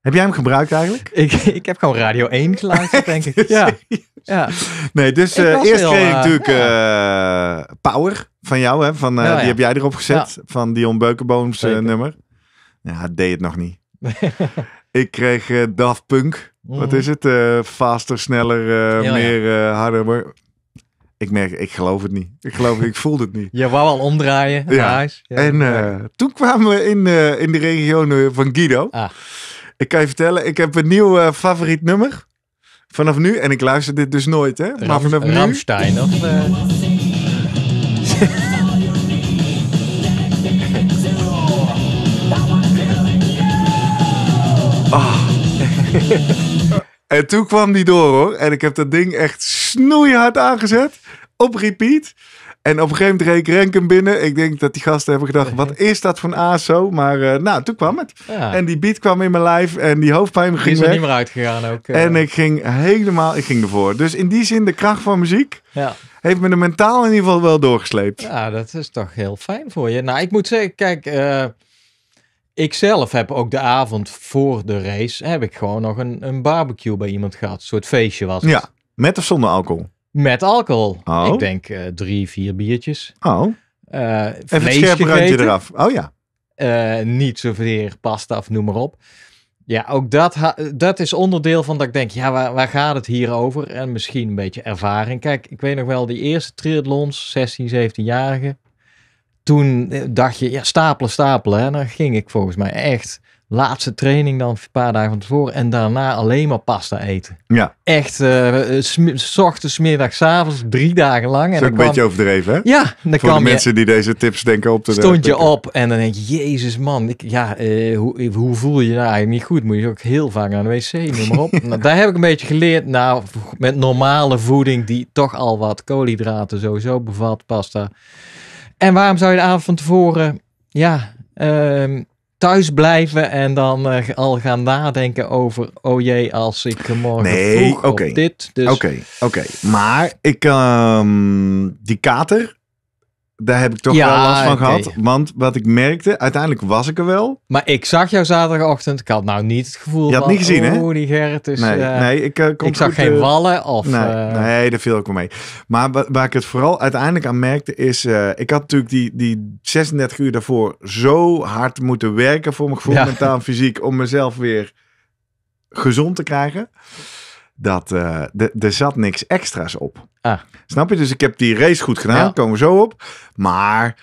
S1: Heb jij hem gebruikt eigenlijk? Ik, ik heb gewoon Radio 1 geluisterd, denk ik. Ja. Ja. Nee, dus eh, eerst kreeg ik eh, natuurlijk eh, Power van jou. Hè, van, die heb jij erop gezet. Van Dion Beukenbooms nummer. Ja, deed het nog niet. ik kreeg Daft Punk. Wat mm. is het? faster, sneller, meer harder. Ik merk, ik geloof het niet. Ik geloof, ik voelde het niet. Je wou al omdraaien. Ja. ja en toen kwamen we in, uh, in de regio van Guido. Ah. Ik kan je vertellen, ik heb een nieuw favoriet nummer. Vanaf nu, en ik luister dit dus nooit, hè? Maar vanaf nu. Ramstein, of. Eh, ah. en toen kwam die door hoor. En ik heb dat ding echt snoeihard aangezet. Op repeat. En op een gegeven moment reed Renken binnen. Ik denk dat die gasten hebben gedacht, wat is dat van ASO? Maar eh, nou, toen kwam het. En die beat kwam in mijn lijf en die hoofdpijn ging is er weg. niet meer uitgegaan ook. Eh. En ik ging helemaal, ik ging ervoor. Dus in die zin, de kracht van muziek ja. heeft me de mentaal in ieder geval wel doorgesleept. Ja, dat is toch
S2: heel fijn voor je. Nou, ik moet zeggen, kijk... Uh ik zelf heb ook de avond voor de race heb ik gewoon nog een, een barbecue bij iemand gehad. Een soort feestje was Ja, met of zonder alcohol? Met alcohol. Oh. Ik denk eh, drie, vier biertjes. Oh. Uh, Even het scherpe randje eraf. Oh ja. Uh, niet zoveel pasta of noem maar op. Ja, ook dat, dat is onderdeel van dat ik denk, ja, waar, waar gaat het hier over? En misschien een beetje ervaring. Kijk, ik weet nog wel, die eerste triathlons, 16, 17 jarige. Toen dacht je, ja, stapelen, stapelen. En dan ging ik volgens mij echt laatste training dan een paar dagen van tevoren. En daarna alleen maar pasta eten. Ja. Echt, uh, ochtends, middags, avonds, drie dagen lang. dat is ook een beetje
S1: overdreven, hè? Ja. Dan Voor de mensen die deze tips denken op te de Stond je
S2: op en dan denk je, jezus man, ik, ja, eh, hoe, hoe voel je je nou eigenlijk niet goed? Moet je ook heel vaak naar de wc, noem maar op. nou, daar heb ik een beetje geleerd. Nou, met normale voeding die toch al wat koolhydraten sowieso bevat, pasta. En waarom zou je de avond van tevoren, ja... Ehm, thuis blijven en dan eh, al gaan nadenken over, oh jee, als ik morgen nee, vroeg dit. Dus... Oké,
S1: oké. Maar ik, um, die kater, daar heb ik toch wel last van gehad. Want wat ik merkte, uiteindelijk was ik er wel.
S2: Maar ik zag jou zaterdagochtend. Ik had
S1: nou niet het gevoel Je had niet gezien, hè? die
S2: Gerrit is... Nee, eh, nee ik, eh, ik zag geen eh, wallen of... Nee,
S1: nee, daar viel ik wel mee. Maar waar, waar ik het vooral uiteindelijk aan merkte is... ik had natuurlijk die, die 36 uur daarvoor zo hard moeten werken... voor mijn gevoel, mentaal en fysiek... om mezelf weer gezond te krijgen dat eh, er zat niks extra's op. Ah. Snap je? Dus ik heb die race goed gedaan, komen we zo op. Maar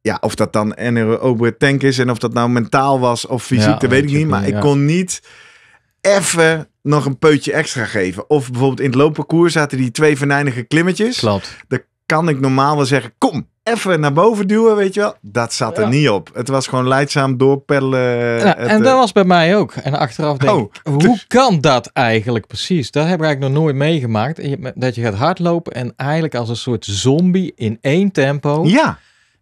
S1: ja, of dat dan een over tank is en of dat nou mentaal was of fysiek, dat weet ik niet. Maar ik kon niet even nog een peutje extra geven. Of bijvoorbeeld in het loopparcours zaten die twee venijnige klimmetjes. Klopt. Daar kan ik normaal wel zeggen, kom, even naar boven duwen, weet je wel. Dat zat er niet op. Het was gewoon leidzaam doorpellen. en dat eh,
S2: was bij mij ook. En achteraf denk oh, hoe dus- kan dat eigenlijk precies? Dat heb ik eigenlijk nog nooit meegemaakt. Dat je gaat hardlopen en eigenlijk als een soort zombie in één tempo. Ja.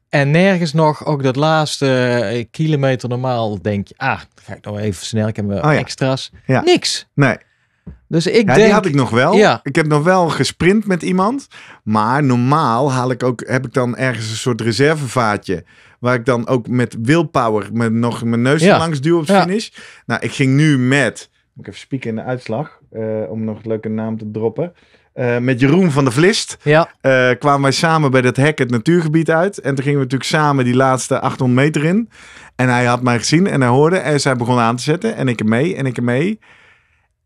S2: En nergens nog, ook dat laatste eh, kilometer normaal, denk je, ah, ga ik nog even snel,
S1: ik heb mijn oh ja. extra's. Niks. Nee. Dus
S2: ik ja, denk, die had ik nog wel. Ja.
S1: Ik heb nog wel gesprint met iemand. Maar normaal haal ik ook, heb ik dan ergens een soort reservevaatje. Waar ik dan ook met willpower met nog mijn neus langs duw op finish. Nou, ik ging nu met... Moet ik even spieken in de uitslag. Eh, om nog een leuke naam te droppen. Eh, met Jeroen van der Vlist. Ja. Eh, kwamen wij samen bij dat hek het natuurgebied uit. En toen gingen we natuurlijk samen die laatste 800 meter in. En hij had mij gezien en hij hoorde. En zij begon aan te zetten. En ik mee en ik mee.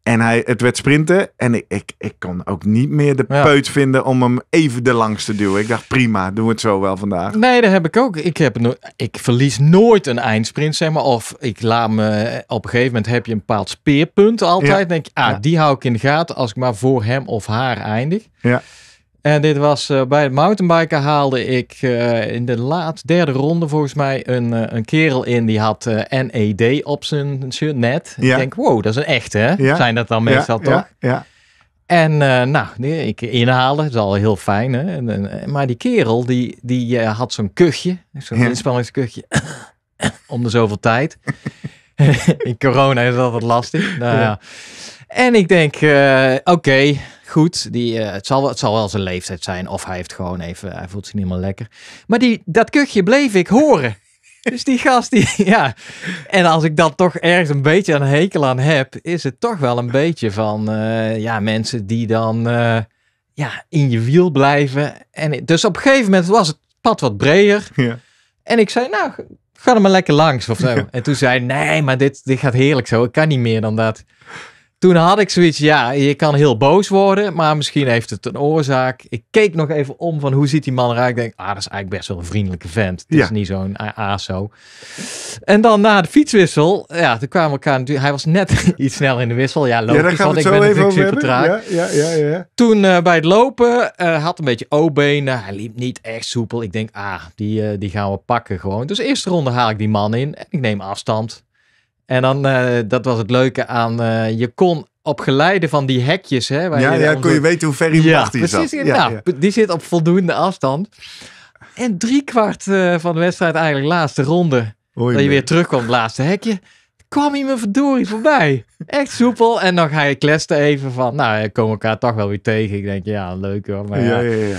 S1: En hij, het werd sprinten. En ik, ik, ik kon ook niet meer de peut vinden om hem even de langs te duwen. Ik dacht, prima, doen het zo wel vandaag. Nee,
S2: dat heb ik ook. Ik, heb ik verlies nooit een eindsprint, zeg maar. Of ik laat me... Op een gegeven moment heb je een bepaald speerpunt altijd. denk ik, ah, die hou ik in de gaten als ik maar voor hem of haar eindig. Ja. En dit was eh, bij het mountainbiken haalde ik eh, in de laatste derde ronde volgens mij een, eh, een kerel in die had NED op zijn
S1: net. Ja. Ik denk,
S2: wow, dat is een echte hè? Zijn dat dan meestal toch? Ja. En nou, nee, ik inhalen, dat is al heel fijn. Hè? maar die kerel, die, die had zo'n kuchje, zo'n inspanningskuchje, om de zoveel tijd. in corona is dat wat lastig. Nou, en ik denk, oké, goed. Die, eh, het, zal, het zal wel zijn leeftijd zijn. Of hij heeft gewoon even, hij voelt zich niet meer lekker. Maar die, dat kuchje bleef ik horen. Dus die gast, die, ja. En als ik dan toch ergens een beetje een hekel aan heb, is het toch wel een beetje van, eh, ja, mensen die dan, eh, ja, in je wiel blijven. En dus op een gegeven moment was het pad wat breder. Ja. En ik zei, nou, ga er maar lekker langs of zo. En toen zei hij, nee, maar dit, dit gaat heerlijk zo. Ik kan niet meer dan dat toen had ik zoiets, ja, je kan heel boos worden, maar misschien heeft het een oorzaak. Ik keek nog even om van hoe ziet die man eruit. Ik denk, ah, dat is eigenlijk best wel een vriendelijke vent. Het is niet zo'n ASO. En dan na de fietswissel, ja, toen kwamen we elkaar natuurlijk. Hij was net iets sneller in de wissel. Ja, logisch, ja, ik ben natuurlijk super traag. Ja, ja, ja, ja, Toen eh, bij het lopen uh, had een beetje O-benen. Hij liep niet echt soepel. Ik denk, ah, die, eh, die gaan we pakken gewoon. Dus eerste ronde haal ik die man in en ik neem afstand. En dan, eh, dat was het leuke aan, eh, je kon op geleide van die hekjes. Hè, waar ja, je ja je weten hoe ver hij ja, precies, zat. Ja, Die zit op voldoende afstand. En driekwart uh, van de wedstrijd eigenlijk laatste ronde. Hoi, dat je weer terugkomt, laatste hekje. Kwam hij me verdorie voorbij. Echt soepel. En dan ga je kletsen even van, nou, komen elkaar toch wel weer tegen. Ik denk, ja, leuk hoor. Maar ja, ja, ja.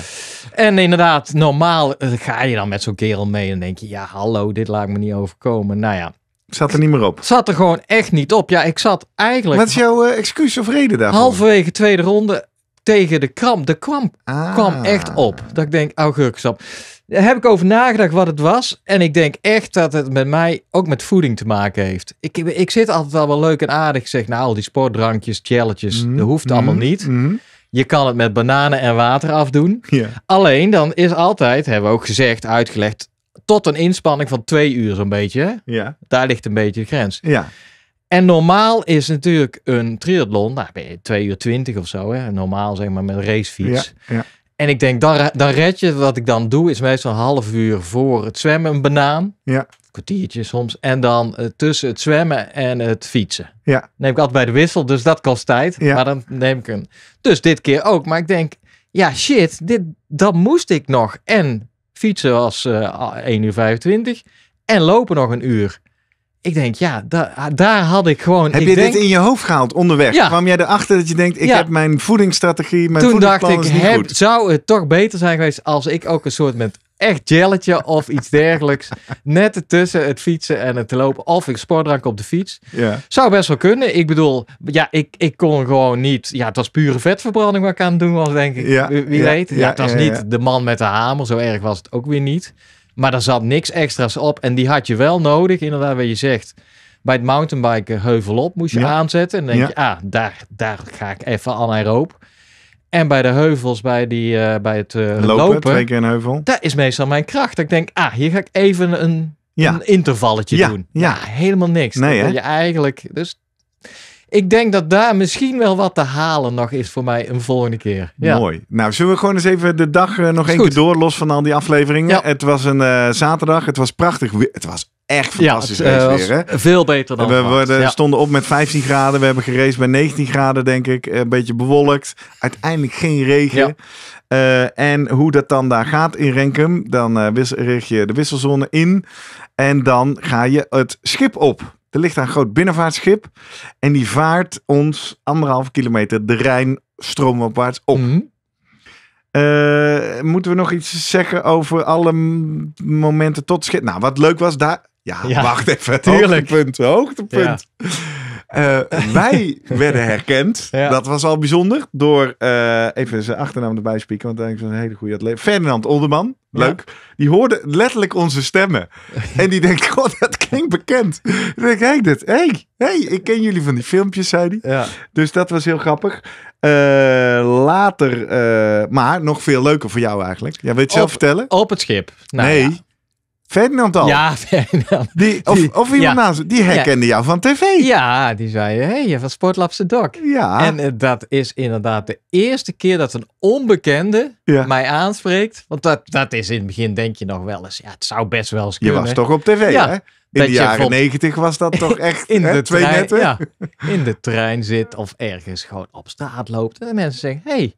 S2: En inderdaad, normaal ga je dan met zo'n kerel mee. En denk je, ja, hallo, dit laat me niet overkomen. Nou ja, zat er niet meer op. Zat er gewoon echt niet op. Ja, ik zat eigenlijk. Wat jouw eh, excuus of reden daarvoor? Halverwege tweede ronde tegen de kramp. De kramp ah. kwam echt op. Dat ik denk, augurkensap. Oh, Daar heb ik over nagedacht wat het was. En ik denk echt dat het met mij ook met voeding te maken heeft. Ik, ik zit altijd al wel leuk en aardig. Zeg, nou, al die sportdrankjes, gelletjes, mm, mm-hmm. dat hoeft allemaal mm-hmm. niet. Mm-hmm. Je kan het met bananen en water afdoen. Alleen dan is altijd, hebben we ook gezegd, uitgelegd, tot een inspanning van twee uur zo'n beetje. Ja. Daar ligt een beetje de grens. Ja. En normaal is natuurlijk een triathlon, nou ben je 2 uur twintig of zo, hè? normaal zeg maar met een racefiets. Ja, En ik denk, dan, dan red je, wat ik dan doe, is meestal een half uur voor het zwemmen een banaan. Ja. Kwartiertje soms. En dan eh, tussen het zwemmen en het fietsen. Ja. Neem ik altijd bij de wissel, dus dat kost tijd. Ja. Maar dan neem ik een. Dus dit keer ook. Maar ik denk, ja shit, dit, dat moest ik nog. En Fietsen als 1 eh,
S1: uur 25. En lopen nog een uur.
S2: Ik denk, ja, daar had ik gewoon... Heb je dit in je
S1: hoofd gehaald onderweg? Ja. Kwam jij erachter dat je denkt, ik heb mijn voedingsstrategie, mijn Toen dacht ik,
S2: zou het toch beter zijn geweest als ik ook een soort met echt jelletje of iets dergelijks. Net tussen het fietsen en het lopen. Of ik sportdrank op de fiets. Ja. Zou best wel kunnen. Ik bedoel, ja, ik, ik kon gewoon niet. Ja, het was pure vetverbranding wat ik aan het doen was, denk ik. Wie weet. Ja, het was niet de man met de hamer. Zo erg was het ook weer niet. Maar er zat niks extra's op. En die had je wel nodig, inderdaad, wat je zegt. Bij het mountainbiken heuvel op moest je aanzetten. En dan denk je, ah, daar, daar ga ik even roop. En bij de heuvels, bij, die, eh, bij het eh, lopen, twee keer een heuvel. Dat is meestal mijn kracht. Ik denk, ah, hier ga ik even een, ja. een intervalletje doen. Ja. ja. helemaal niks. Nee, je eigenlijk. Dus ik denk dat daar misschien wel wat te halen nog is voor mij een volgende keer. Ja.
S1: Mooi. Nou, zullen we gewoon eens even de dag eh, nog één keer door, los van al die afleveringen. Het was een zaterdag. Het was prachtig. Het was echt fantastisch ja, het, eh, weer, Veel beter dan. We stonden op met 15 graden. We hebben gereden bij 19 graden, denk ik. Eh, een beetje bewolkt. Uiteindelijk geen regen. Eh, en hoe dat dan daar gaat in Renkum. Dan uh, richt je de wisselzone in. En dan ga je het schip op. Er ligt een groot binnenvaartschip. En die vaart ons anderhalve kilometer de Rijn stroomopwaarts op. Mhm. moeten we nog iets zeggen over alle momenten tot schip? Nou, wat leuk was daar. Ja, wacht even. Tuurlijk. Hoogtepunt, hoogtepunt. Eh, wij werden herkend. Dat was al bijzonder. Door, eh, even zijn achternaam erbij spieken, want ik was een hele goede atleet. Ferdinand Olderman. Leuk. Die hoorde letterlijk onze stemmen. en die denkt, god, dat klinkt bekend. Dan denk ik, dit. hey, hey, ik ken jullie van die filmpjes, zei hij. Dus dat was heel grappig. Eh, later, maar nog veel leuker voor jou eigenlijk. Jij ja, wil je het zelf vertellen? Op het schip. Nou, nee. Ferdinand al? Ja, Ferdinand.
S2: Die, of, of iemand ja. naast die herkende jou
S1: van tv. Ja,
S2: die zei, hé, hey, je van Sportlapse Doc Ja. En eh, dat is inderdaad de eerste keer dat een onbekende mij aanspreekt. Want dat, dat is in het begin denk je nog wel eens, ja, het zou
S1: best wel eens Je was toch op tv, hè? In de jaren negentig was dat toch echt in de twee trein, netten? Ja,
S2: in de trein zit of ergens gewoon op straat loopt. En mensen zeggen, hé,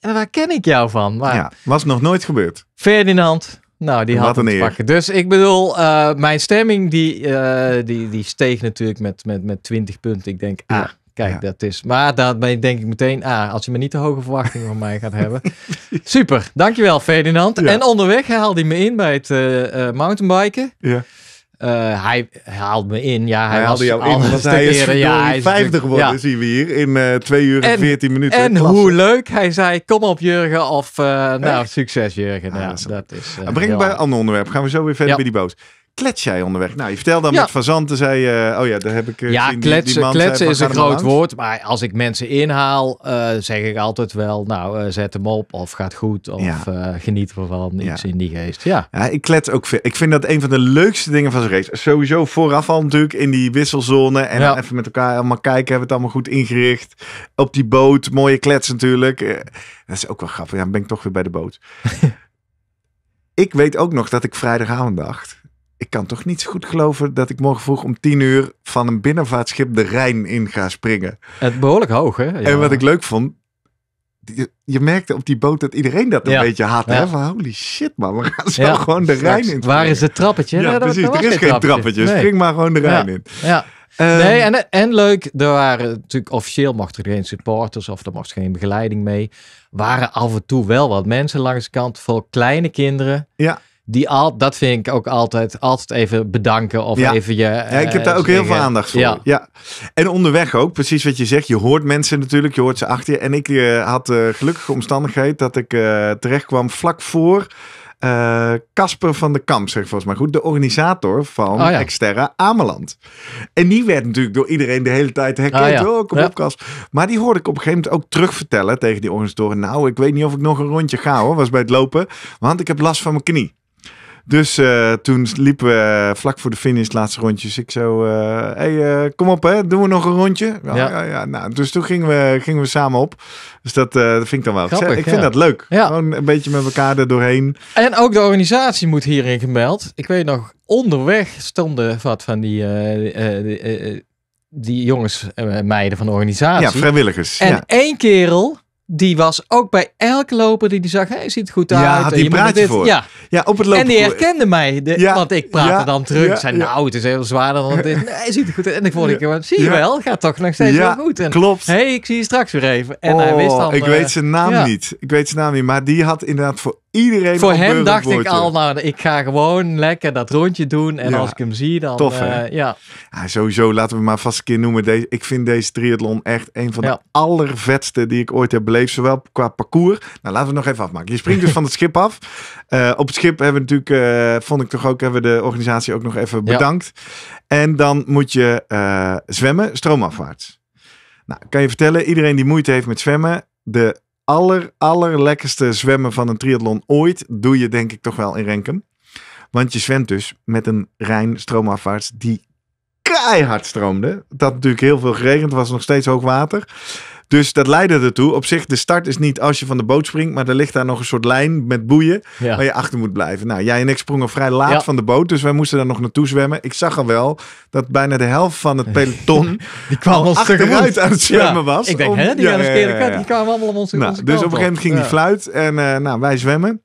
S2: hey, waar ken ik jou van? ja, was nog nooit gebeurd. Ferdinand, nou, die had het pakken. Dus ik bedoel, eh, mijn stemming die, eh, die, die steeg natuurlijk met, met, met 20 punten. Ik denk, ah, kijk, dat is. Maar daarbij denk ik meteen, ah, als je me niet te hoge verwachtingen van mij gaat hebben. Super, dankjewel Ferdinand. En onderweg haalde hij me in bij het eh, mountainbiken. Ja. Eh, hij haalt me in. Ja, hij, hij haalde jou in, want hij is, 50 geworden,
S1: zien we hier, in uh, eh, 2 uur en, 14 minuten. En hoe leuk, hij zei,
S2: kom op Jurgen, of eh, nou, succes Jurgen. dat is, dat is,
S1: breng bij een ander onderwerp, gaan we zo weer verder bij die boos klets jij onderweg? Nou, je vertelde dan met met fazanten, zei je, oh ja, daar heb ik eh, Ja, die, kletsen, die, kletsen is een groot woord,
S2: maar als ik mensen inhaal, eh, zeg ik altijd wel, nou,
S1: eh, zet hem op of gaat goed of ja. uh, geniet ervan, iets ja. in die geest. Ja. ik klets ook veel. Ik vind dat een van de leukste dingen van zo'n race. Sowieso vooraf al natuurlijk in die wisselzone en even met elkaar allemaal kijken, hebben we het allemaal goed ingericht. Op die boot, mooie klets natuurlijk. dat is ook wel grappig, ja, dan ben ik toch weer bij de boot. ik weet ook nog dat ik vrijdagavond dacht ik kan toch niet zo goed geloven dat ik morgen vroeg om tien uur van een binnenvaartschip de Rijn in ga springen. Het behoorlijk hoog, hè? En wat ik leuk vond, je, merkte op die boot dat iedereen dat een beetje had. Hè? Van, holy shit man, we gaan zo gewoon de Rijn in. Waar is het trappetje? Ja, precies, er is geen trappetje. Spring maar gewoon de Rijn in. Ja. Ehm, nee, en,
S2: en leuk, er waren natuurlijk officieel mocht er geen supporters of er mocht geen begeleiding mee. Waren af en toe wel wat mensen langs de kant, voor kleine kinderen. Ja die al, dat vind
S1: ik ook altijd, altijd even bedanken of even je... ja, ik heb daar eh, ook heel veel aandacht voor. Ja. En onderweg ook, precies wat je zegt. Je hoort mensen natuurlijk, je hoort ze achter je. En ik eh, had de eh, gelukkige omstandigheid dat ik terechtkwam vlak voor... Casper van de Kamp, zeg volgens mij goed, de organisator van oh, Exterra Ameland. En die werd natuurlijk door iedereen de hele tijd herkend. Ah ook op, Maar die hoorde ik op een gegeven moment ook terugvertellen tegen die organisatoren. Nou, ik weet niet of ik nog een rondje ga hoor, was bij het lopen. Want ik heb last van mijn knie. Dus eh, toen liepen we vlak voor de finish, laatste rondjes. Dus ik zo, eh, hey, eh, kom op hè, doen we nog een rondje? Ja. ja. ja, nou, dus toen gingen we, gingen we samen op. Dus dat, dat vind ik dan wel Grappig, Ik vind dat leuk. Ja. Gewoon een beetje met elkaar er doorheen.
S2: En ook de organisatie moet hierin gemeld. Ik weet nog, onderweg stonden wat van die... die jongens en meiden van de organisatie. Ja, vrijwilligers. En één kerel die was ook bij elke loper die die zag, hij ziet er goed uit. Ja, eh, die praat dit, voor. Ja. ja, op het lopen. En die herkende mij, want ik praatte dan terug. Ja, zei, nou, het is heel zwaarder dan dit. Nee, hij ziet er goed uit. En ik vond ik, eh, zie je wel, gaat toch nog steeds wel goed. En, klopt. hey, ik zie je straks weer even. En oh, hij wist oh, dan... Ik weet eh, zijn naam
S1: niet. Ik weet zijn naam niet, maar die had inderdaad voor iedereen Voor hem dacht ik al,
S2: nou, ik ga gewoon lekker dat rondje doen. En als ik hem zie, dan... Tof, ja.
S1: Sowieso, laten we maar vast een keer noemen. Deze, ik vind deze triathlon echt een van de allervetste die ik ooit heb beleefd beleefd, zowel qua parcours. Nou, laten we het nog even afmaken. Je springt dus van het schip af. Eh, op het schip hebben we natuurlijk, eh, vond ik toch ook, hebben we de organisatie ook nog even bedankt. En dan moet je eh, zwemmen, stroomafwaarts. Nou, kan je vertellen, iedereen die moeite heeft met zwemmen, de aller, allerlekkerste zwemmen van een triathlon ooit doe je denk ik toch wel in Renken. Want je zwemt dus met een Rijn stroomafwaarts die keihard stroomde. Dat had natuurlijk heel veel geregend, was nog steeds hoog water. Dus dat leidde ertoe. Op zich, de start is niet als je van de boot springt, maar er ligt daar nog een soort lijn met boeien waar je achter moet blijven. Nou, jij en ik sprongen vrij laat van de boot, dus wij moesten daar nog naartoe zwemmen. Ik zag al wel dat bijna de helft van het peloton die kwam al achteruit aan het zwemmen was. Ik denk, hè, die, ja, die kwamen
S2: allemaal om ons nou, Dus op een gegeven moment ging die fluit
S1: en eh, nou, wij zwemmen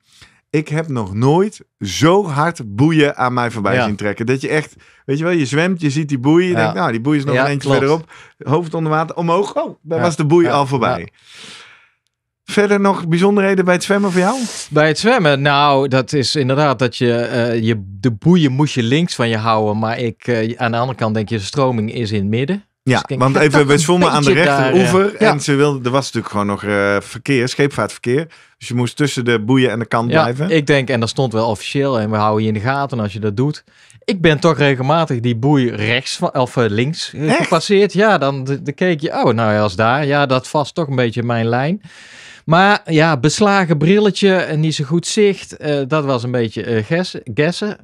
S1: ik heb nog nooit zo hard boeien aan mij voorbij zien trekken. Dat je echt, weet je wel, je zwemt, je ziet die boeien Je denkt, nou, die boeien is nog een eentje verderop. Hoofd onder water, omhoog. Oh, daar was de boeien al voorbij. Verder nog bijzonderheden bij het zwemmen voor jou?
S2: Bij het zwemmen, nou, dat is inderdaad dat je, eh, je de boeien moest je links van je houden. Maar ik, eh, aan de andere kant denk je, de stroming is in het midden. Ja,
S1: dus want even, we zwommen aan de rechteroever eh, en ze wilde, er was natuurlijk gewoon nog eh, verkeer, scheepvaartverkeer. Dus je moest tussen de boeien en de kant ja, blijven. Ik denk, en dat stond wel officieel en we houden je in de gaten
S2: als je dat doet. Ik ben toch regelmatig die boei rechts van, of eh, links gepasseerd. Ja, dan de, keek je, oh nou ja, als daar. Ja, dat vast toch een beetje mijn lijn. Maar ja, beslagen brilletje, niet zo goed zicht. dat was een beetje gessen. guessen.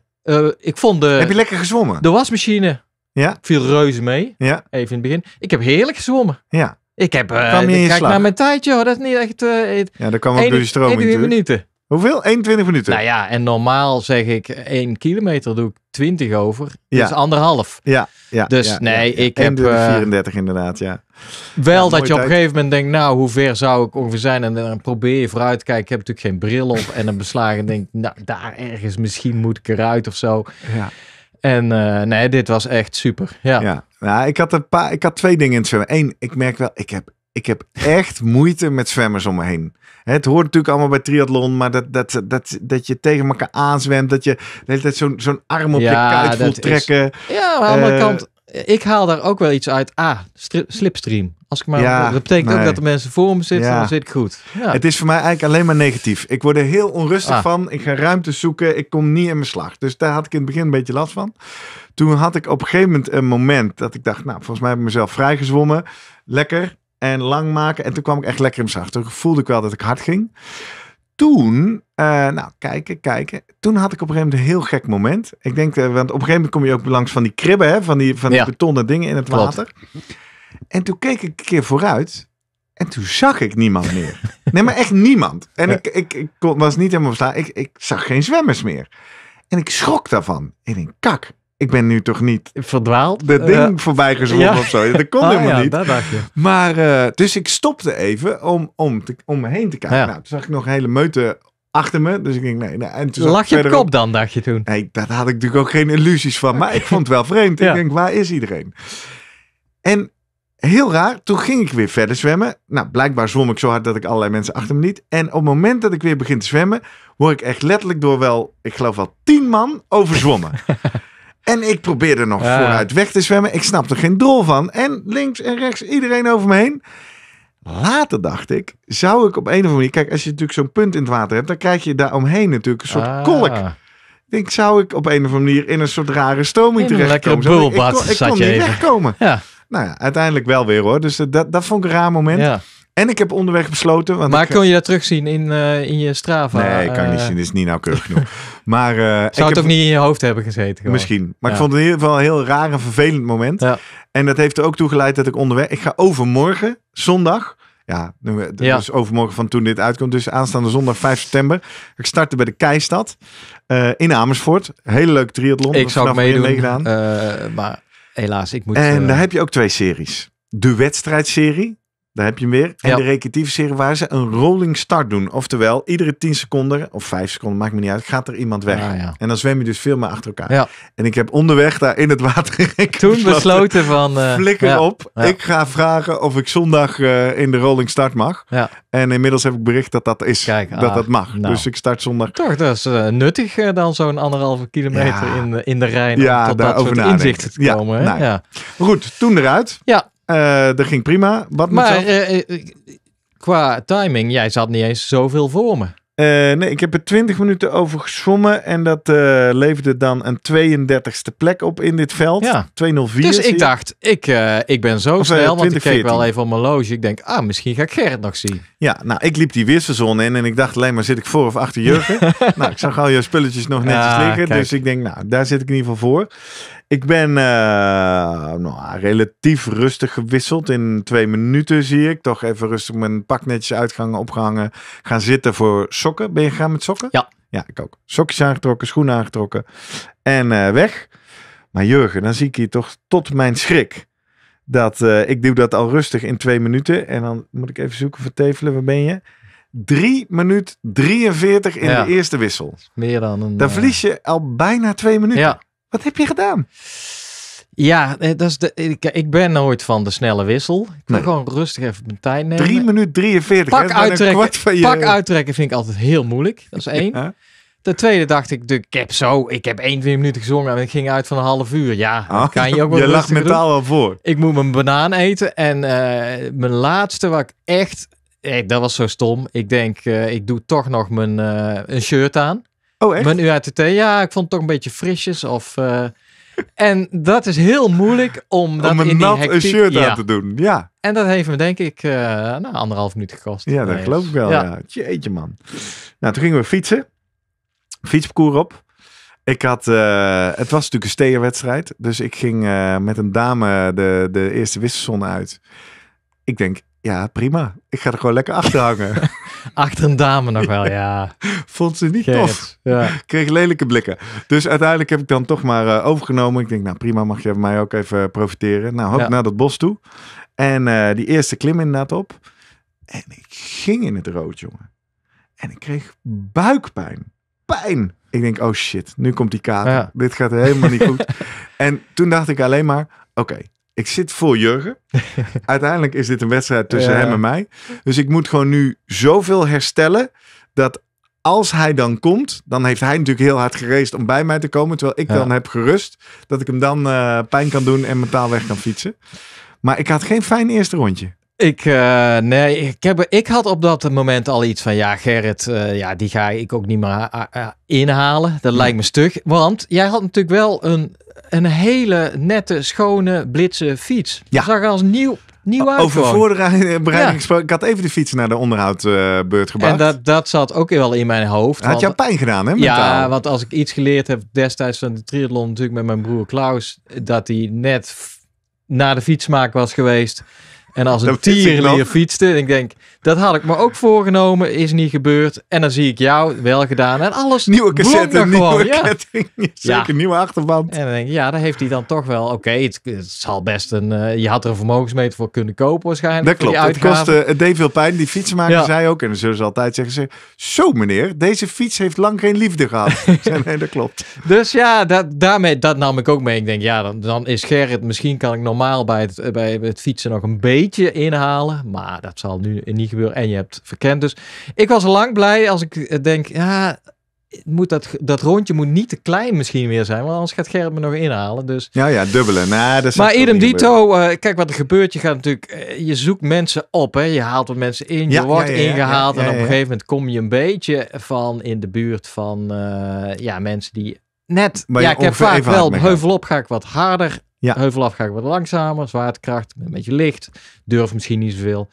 S2: ik vond de... Heb je lekker gezwommen? De wasmachine ja. Viel reuze mee. Ja. Even in het begin. Ik heb heerlijk gezwommen. Ja. Ik heb. Eh, kijk naar mijn tijdje, hoor. Dat is niet echt. Uh, ja,
S1: dat kwam ook door die 21 minuten.
S2: Hoeveel? 21 minuten. Nou ja, en normaal zeg ik 1 kilometer doe ik 20 over. Ja. Dus
S1: anderhalf.
S2: Ja, ja. Dus nee, ik heb. 34
S1: eh, inderdaad, ja.
S2: Wel dat je op een gegeven moment denkt, nou, hoe ver zou ik ongeveer zijn? En dan probeer je vooruit te kijken. Ik heb natuurlijk geen bril op en een beslagen. denk, nou, daar ergens
S1: misschien moet ik eruit of zo. Ja. En eh, nee, dit was echt super. Ja. ja. Nou, ik had, een paar, ik had twee dingen in het zwemmen. Eén, ik merk wel, ik heb, ik heb echt moeite met zwemmers om me heen. Het hoort natuurlijk allemaal bij triathlon, maar dat, dat, dat, dat je tegen elkaar aanzwemt. Dat je de hele tijd zo'n zo'n arm op je kuit voelt trekken. ja, aan de andere eh, kant,
S2: ik haal daar ook wel iets uit. Ah,
S1: slipstream. Als ik maar, dat betekent ook dat de mensen voor me zitten, dan zit ik goed. Het is voor mij eigenlijk alleen maar negatief. Ik word er heel onrustig ah. van. Ik ga ruimte zoeken. Ik kom niet in mijn slag. Dus daar had ik in het begin een beetje last van. Toen had ik op een gegeven moment een moment dat ik dacht, nou, volgens mij heb ik mezelf vrijgezwommen. Lekker en lang maken. En toen kwam ik echt lekker in mijn slag. Toen voelde ik wel dat ik hard ging toen, uh, nou kijken, kijken. Toen had ik op een gegeven moment een heel gek moment. Ik denk, eh, want op een gegeven moment kom je ook langs van die kribben, hè, van die, van die betonnen dingen in het water. En toen keek ik een keer vooruit en toen zag ik niemand meer. nee, maar echt niemand. En ik, ik, ik, was niet helemaal verstaan. Ik, ik zag geen zwemmers meer. En ik schrok daarvan. in een kak, ik ben nu toch niet verdwaald. De ding uh, voorbij gezwommen of zo. Dat kon ah, helemaal ja, niet. Dat dacht je. Maar eh, dus ik stopte even om, om, om me heen te kijken. Nou, toen zag ik nog een hele meute achter me. Dus ik denk, nee. nee. En toen Lag je kop dan, dacht je toen? Nee, daar had ik natuurlijk ook geen illusies van. Maar ik vond het wel vreemd. Ik denk, waar is iedereen? En heel raar, toen ging ik weer verder zwemmen. Nou, blijkbaar zwom ik zo hard dat ik allerlei mensen achter me niet. En op het moment dat ik weer begin te zwemmen, word ik echt letterlijk door wel, ik geloof wel tien man overzwommen. En ik probeerde nog vooruit weg te zwemmen. Ik snapte er geen dol van. En links en rechts iedereen over me heen. Later dacht ik, zou ik op een of andere manier... Kijk, als je natuurlijk zo'n punt in het water hebt... dan krijg je daar omheen natuurlijk een soort ah. kolk. Ik denk, zou ik op een of andere manier in een soort rare stroming terechtkomen? Een bubbelbad Ik kon, ik kon niet wegkomen. Ja. Nou ja, uiteindelijk wel weer hoor. Dus dat, dat vond ik een raar moment. Ja. En ik heb onderweg besloten. Want maar kun eh, je dat terugzien in, eh, in je Strava? Nee, ik kan niet eh, zien. Dit is niet nauwkeurig genoeg. Maar, Zou het toch ook niet in je hoofd hebben gezeten? Misschien. Maar ik vond het in ieder geval een heel raar en vervelend moment. Ja. En dat heeft er ook toe geleid dat ik onderweg. Ik ga overmorgen, zondag. Ja, nou, dus overmorgen van toen dit uitkomt. Dus aanstaande zondag 5 september. Ik startte bij de Keistad uh, in Amersfoort. Hele leuk triathlon. Ik zou meedoen. maar helaas, ik moet... En daar heb je ook twee series. De wedstrijdserie daar heb je hem weer. En de recreatieve serie waar ze een rolling start doen. Oftewel, iedere 10 seconden of 5 seconden, maakt me niet uit, gaat er iemand weg. En dan zwem je dus veel meer achter elkaar. En ik heb onderweg daar in het water Toen besloten,
S2: van... Uh, flikker op, ik
S1: ga vragen of ik zondag eh, in de rolling start mag. En inmiddels heb ik bericht dat dat is. dat ah, dat mag. Nou. Dus ik start zondag.
S2: Toch, dat is eh, nuttig dan zo'n anderhalve kilometer in, in de Rijn. om tot dat soort inzichten te komen. ja Nou. ja.
S1: goed, toen eruit. Ja, uh, dat ging prima. Wat maar eh, eh, qua timing, jij zat niet eens zoveel voor me. nee, ik heb er 20 minuten over geswommen. En dat leverde dan een 32e plek op in dit veld. Ja. 204. Dus ik dacht,
S2: ik, ik ben zo snel. want ik keek wel even
S1: op mijn loge. Ik denk, ah, misschien ga ik Gerrit nog zien. Ja, nou, ik liep die wisselzone in. En ik dacht alleen maar, zit ik voor of achter Jurgen? nou, ik zag al je spulletjes nog netjes ah, liggen. Dus ik denk, nou, daar zit ik in ieder geval voor. Ik ben uh, nou, relatief rustig gewisseld. In twee minuten zie ik toch even rustig mijn pak netjes uitgangen, opgehangen. Gaan zitten voor sokken. Ben je gaan met sokken? Ja. Ja, ik ook. Sokjes aangetrokken, schoenen aangetrokken. En eh, weg. Maar Jurgen, dan zie ik hier toch tot mijn schrik. Dat eh, ik doe dat al rustig in twee minuten. En dan moet ik even zoeken voor waar ben je? 3 minuut 43 in de eerste wissel. Meer dan een. Dan verlies je al bijna twee minuten. Ja. Wat heb je gedaan?
S2: Ja, eh, dat is de, ik, ik ben nooit van de snelle wissel. Ik wil gewoon rustig even mijn tijd nemen. 3 minuut 43. Pak, kwart van je... pak uittrekken vind ik altijd heel moeilijk. Dat is één. De tweede dacht ik, ik heb zo, ik heb 21 minuten gezongen en ik ging uit van een half uur. Ja, oh, kan je ook wel Je lag mentaal wel voor. Ik moet mijn banaan eten en eh, mijn laatste wat ik echt, eh, dat was zo stom. Ik denk, ik doe toch nog mijn een shirt aan. Maar oh, echt? ATT. ja, ik vond het toch een beetje frisjes. Of, eh, en dat is heel moeilijk om, dat in die nat een shirt ja. aan te doen. Ja. En dat heeft me denk ik uh, nou, anderhalf minuut gekost. Ja, dat geloof ik wel. Ja. ja. Jeetje
S1: man. Nou, toen gingen we fietsen. Fietsparcours op. Ik had, eh, het was natuurlijk een steerwedstrijd. Dus ik ging met een dame de, de eerste wisselzon uit. Ik denk, ja prima. Ik ga er gewoon lekker achter hangen.
S2: Achter een dame nog wel, ja.
S1: Vond ze niet tof. Ja. Kreeg lelijke blikken. Dus uiteindelijk heb ik dan toch maar eh, overgenomen. Ik denk, nou prima, mag je mij ook even eh, profiteren. Nou, hop naar dat bos toe. En eh, die eerste klim inderdaad op. En ik ging in het rood, jongen. En ik kreeg buikpijn. Pijn. Ik denk, oh shit, nu komt die kater. Dit gaat helemaal niet goed. en toen dacht ik alleen maar, oké, ik zit voor Jurgen. Uiteindelijk is dit een wedstrijd tussen hem en mij. Dus ik moet gewoon nu zoveel herstellen dat als hij dan komt, dan heeft hij natuurlijk heel hard gereest om bij mij te komen. Terwijl ik dan heb gerust dat ik hem dan eh, pijn kan doen en mentaal weg kan fietsen. Maar ik had geen fijn eerste rondje.
S2: Ik, eh, nee, ik, heb, ik had op dat moment al iets van, ja Gerrit, eh, ja, die ga ik ook niet meer inhalen. Dat lijkt me stug. Want jij had natuurlijk wel een een hele nette, schone, blitse fiets. Ja. Zag er als nieuw, Nieuw uit Over voorbereiding
S1: gesproken. Ik had even de fiets naar de onderhoudbeurt gebracht. En dat, dat zat ook wel in mijn hoofd. Had je jou pijn gedaan, hè? Ja, want als ik iets geleerd heb destijds van
S2: de triathlon natuurlijk met mijn broer Klaus, dat hij net na de fietsmaak was geweest en als een hier fietste. En ik denk, dat had ik me ook voorgenomen. Is niet gebeurd. En dan zie ik jou wel gedaan. En alles Nieuwe cassette, nieuwe ketting. Zeker nieuwe achterband. En dan denk ik, ja, dan heeft hij dan toch wel... Oké, het, zal best een... Eh, je had er een vermogensmeter
S1: voor kunnen kopen
S2: waarschijnlijk. Dat klopt. Het, het
S1: deed veel pijn. Die fiets maken zei ook. En dan zullen ze altijd zeggen. Ze, Zo meneer, deze fiets heeft lang geen liefde gehad. nee, dat klopt. Dus ja,
S2: dat, daarmee, dat nam ik ook mee. Ik denk, ja, dan, dan is Gerrit... Misschien kan ik normaal bij het, eh, bij het fietsen nog een beetje beetje inhalen. Maar dat zal nu niet gebeuren. En je hebt verkend. Dus ik was lang blij als ik eh, denk, ja, moet dat, dat rondje moet niet te klein misschien weer zijn, want anders gaat Gerrit me nog inhalen. Dus.
S1: Ja, ja, dubbelen. Nou, maar Edem dito,
S2: eh, kijk wat er gebeurt. Je gaat natuurlijk, eh, je zoekt mensen op, hè. je haalt wat mensen in, ja, je wordt ingehaald en op een gegeven moment kom je een beetje van in de buurt van ja, mensen die net, maar ja, ik heb vaak wel heuvel op ga ik wat harder ja. Heuvelaf ga ik wat langzamer, zwaartekracht, een beetje licht, durf misschien niet zoveel.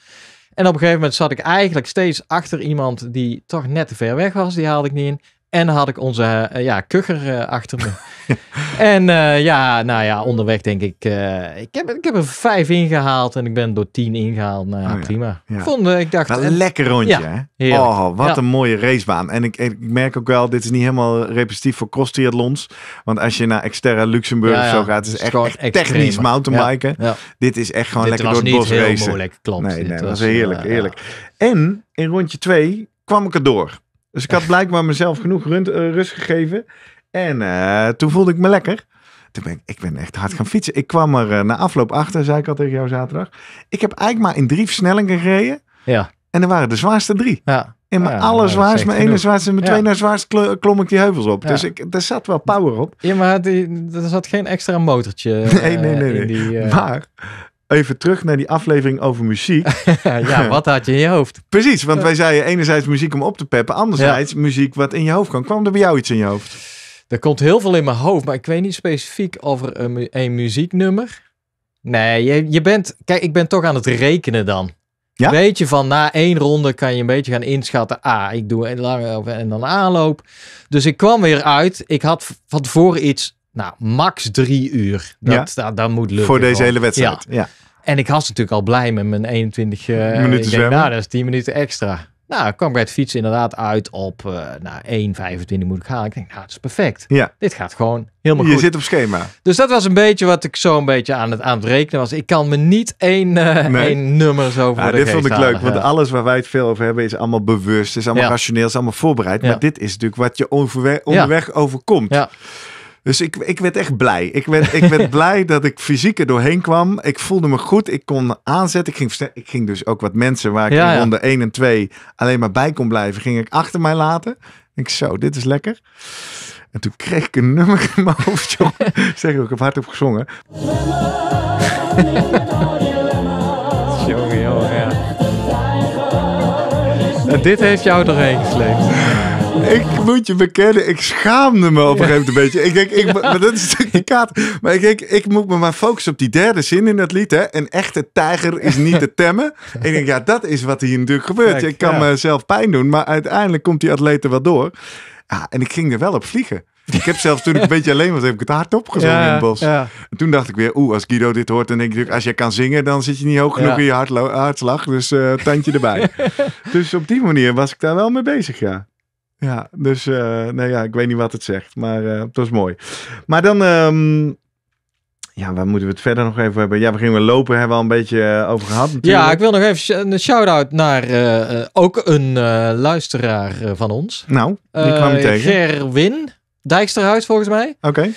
S2: En op een gegeven moment zat ik eigenlijk steeds achter iemand die toch net te ver weg was. Die haalde ik niet in. En dan had ik onze eh, ja, kugger eh, achter me. en eh, ja, nou ja, onderweg denk ik, eh, ik, heb, ik heb er vijf ingehaald en ik ben door tien ingehaald. Nou ja, oh prima. Ja. Vond, ik dacht, nou, een eh, lekker rondje. hè? Oh, wat een
S1: mooie racebaan. En ik, ik merk ook wel, dit is niet helemaal representatief voor cross-triathlons. Want als je naar Exterra Luxemburg of zo gaat, is echt, technisch mountainbiken. Dit is echt gewoon lekker door het bos racen. Heel moeilijk, klopt. Nee, nee, dat was heerlijk, heerlijk. En in rondje twee kwam ik er door. Dus ik had blijkbaar mezelf genoeg rust gegeven. En eh, toen voelde ik me lekker. Toen ben ik, ik ben echt hard gaan fietsen. Ik kwam er eh, na afloop achter, zei ik al tegen jou zaterdag. Ik heb eigenlijk maar in drie versnellingen gereden. Ja. En er waren de zwaarste drie. Ja. En mijn ja, allerzwaarst, nou, mijn ene zwaarste en mijn twee tweede zwaarste klom ik die heuvels op. Dus ik, er zat wel power op. Ja, maar die, er zat geen extra motortje Nee, nee, eh, nee. Die, Maar even terug naar die aflevering over muziek. ja, wat had je in je hoofd? Precies, want wij zeiden enerzijds muziek om op te peppen. Anderzijds muziek wat in je hoofd kan. Kwam er bij jou iets in je hoofd? Er komt heel veel in mijn hoofd,
S2: maar ik weet niet specifiek over een, muzieknummer. Nee, je, je bent... Kijk, ik ben toch aan het rekenen dan. Ja? Weet je, van na één ronde kan je een beetje gaan inschatten. Ah, ik doe een lange en dan aanloop. Dus ik kwam weer uit. Ik had van tevoren iets, nou, max drie uur. Dat, ja. dat, moet lukken. Voor deze hele wedstrijd. Ja. En ik was natuurlijk al blij met mijn 21 eh, minuten. Ik nou, dat is 10 minuten extra. Nou, kwam bij het fietsen inderdaad uit op uh, nou, 1,25 moet ik halen. Ik denk, nou, het is perfect. Ja. Dit gaat gewoon
S1: helemaal goed. Je zit op schema.
S2: Dus dat was een beetje wat ik zo een beetje aan het, aan het rekenen was. Ik kan me niet één, uh, één nummer zo voor ja, Dit vond ik leuk, want
S1: alles waar wij het veel over hebben is allemaal bewust. is allemaal rationeel, is allemaal voorbereid. Maar dit is natuurlijk wat je onderweg overkomt. Ja. Dus ik, ik werd echt blij. Ik werd, ik werd blij dat ik fysiek er doorheen kwam. Ik voelde me goed. Ik kon aanzetten. Ik ging, ik ging dus ook wat mensen waar ik ja, in ronde 1 en 2 alleen maar bij kon blijven, ging ik achter mij laten. Ik zo, dit is lekker. En toen kreeg ik een nummer in mijn hoofd, Zeggen zeg ik ook, ik heb hardop gezongen. ja. En dit heeft jou doorheen gesleept. Ik moet je bekennen, ik schaamde me op een gegeven moment een beetje. Ik denk, ik, maar dat is kaart. Maar ik denk, ik moet me maar focussen op die derde zin in dat lied. Hè. Een echte tijger is niet te temmen. En ik denk, ja, dat is wat hier natuurlijk gebeurt. ik kan mezelf pijn doen, maar uiteindelijk komt die atleet er wel door. Ja, ah, en ik ging er wel op vliegen. Ik heb zelfs toen ik een beetje alleen was, heb ik het hard gezongen in het bos. En toen dacht ik weer, oeh, als Guido dit hoort, dan denk ik, als jij kan zingen, dan zit je niet hoog genoeg in je hartslag. Dus uh, tandje erbij. dus op die manier was ik daar wel mee bezig, ja. Ja, dus eh, nee, ja, ik weet niet wat het zegt, maar uh, dat is mooi. Maar dan, ehm, ja, waar moeten we het verder nog even hebben? Ja, we gingen lopen, hebben we al een beetje eh, over gehad natuurlijk. Ja, ik wil nog
S2: even een shout-out naar ook een luisteraar van ons. Nou, die kwam ik Gerwin Dijksterhuis volgens mij. Oké.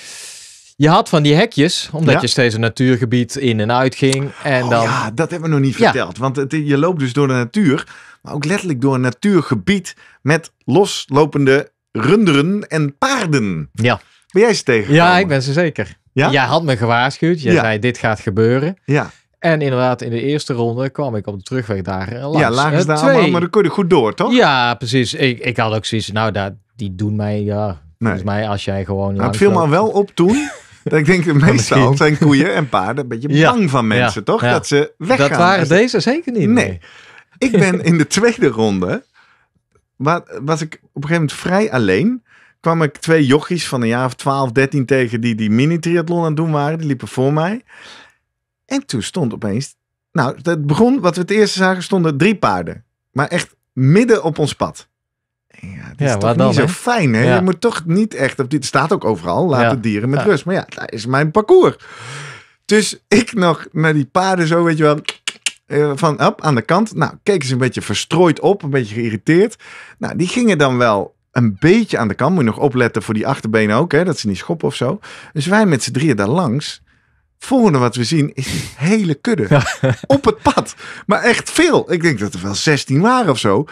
S2: Je had van die hekjes, omdat je steeds een natuurgebied in en uit ging. En oh dan... Ja,
S1: dat hebben we nog niet verteld. Want het, je loopt dus door de natuur, maar ook letterlijk door een natuurgebied met loslopende runderen en paarden. Ja. Ben jij ze tegengekomen? Ja, ik ben ze zeker. Ja? Jij
S2: had me gewaarschuwd.
S1: Jij zei, dit gaat gebeuren. Ja. En inderdaad,
S2: in de eerste ronde kwam ik op de terugweg daar eh, langs. Ja, lagen eh, ze daar twee... allemaal, maar dan kun je goed door, toch? Ja, precies. Ik, ik had ook zoiets, nou, dat, die doen mij, ja, nee. volgens mij als jij gewoon... Nou, het viel maar wel
S1: op toen Dat ik denk, meestal zijn koeien en paarden een beetje bang van mensen, toch? Dat ze weggaan. Dat waren deze zeker niet. nee. Ik ben in de tweede ronde was ik op een gegeven moment vrij alleen. Kwam ik twee jochies van een jaar of 12, 13 tegen die die mini-triathlon aan het doen waren. Die liepen voor mij. En toen stond opeens... Nou, het begon, wat we het eerste zagen, stonden drie paarden. Maar echt midden op ons pad.
S3: Ja, dat is niet zo fijn, hè? Je moet
S1: toch niet echt op dit staat ook overal. Laat de dieren met rust. Maar ja, dat is mijn parcours. Dus ik nog naar die paarden zo, weet je wel eh, van op, aan de kant. Nou, keken ze een beetje verstrooid op, een beetje geïrriteerd. Nou, die gingen dan wel een beetje aan de kant. Moet je nog opletten voor die achterbenen ook, hè, dat ze niet schoppen of zo. Dus wij met z'n drieën daar langs. Volgende wat we zien is die hele kudde op het pad. Maar echt veel. Ik denk dat er wel 16 waren of zo.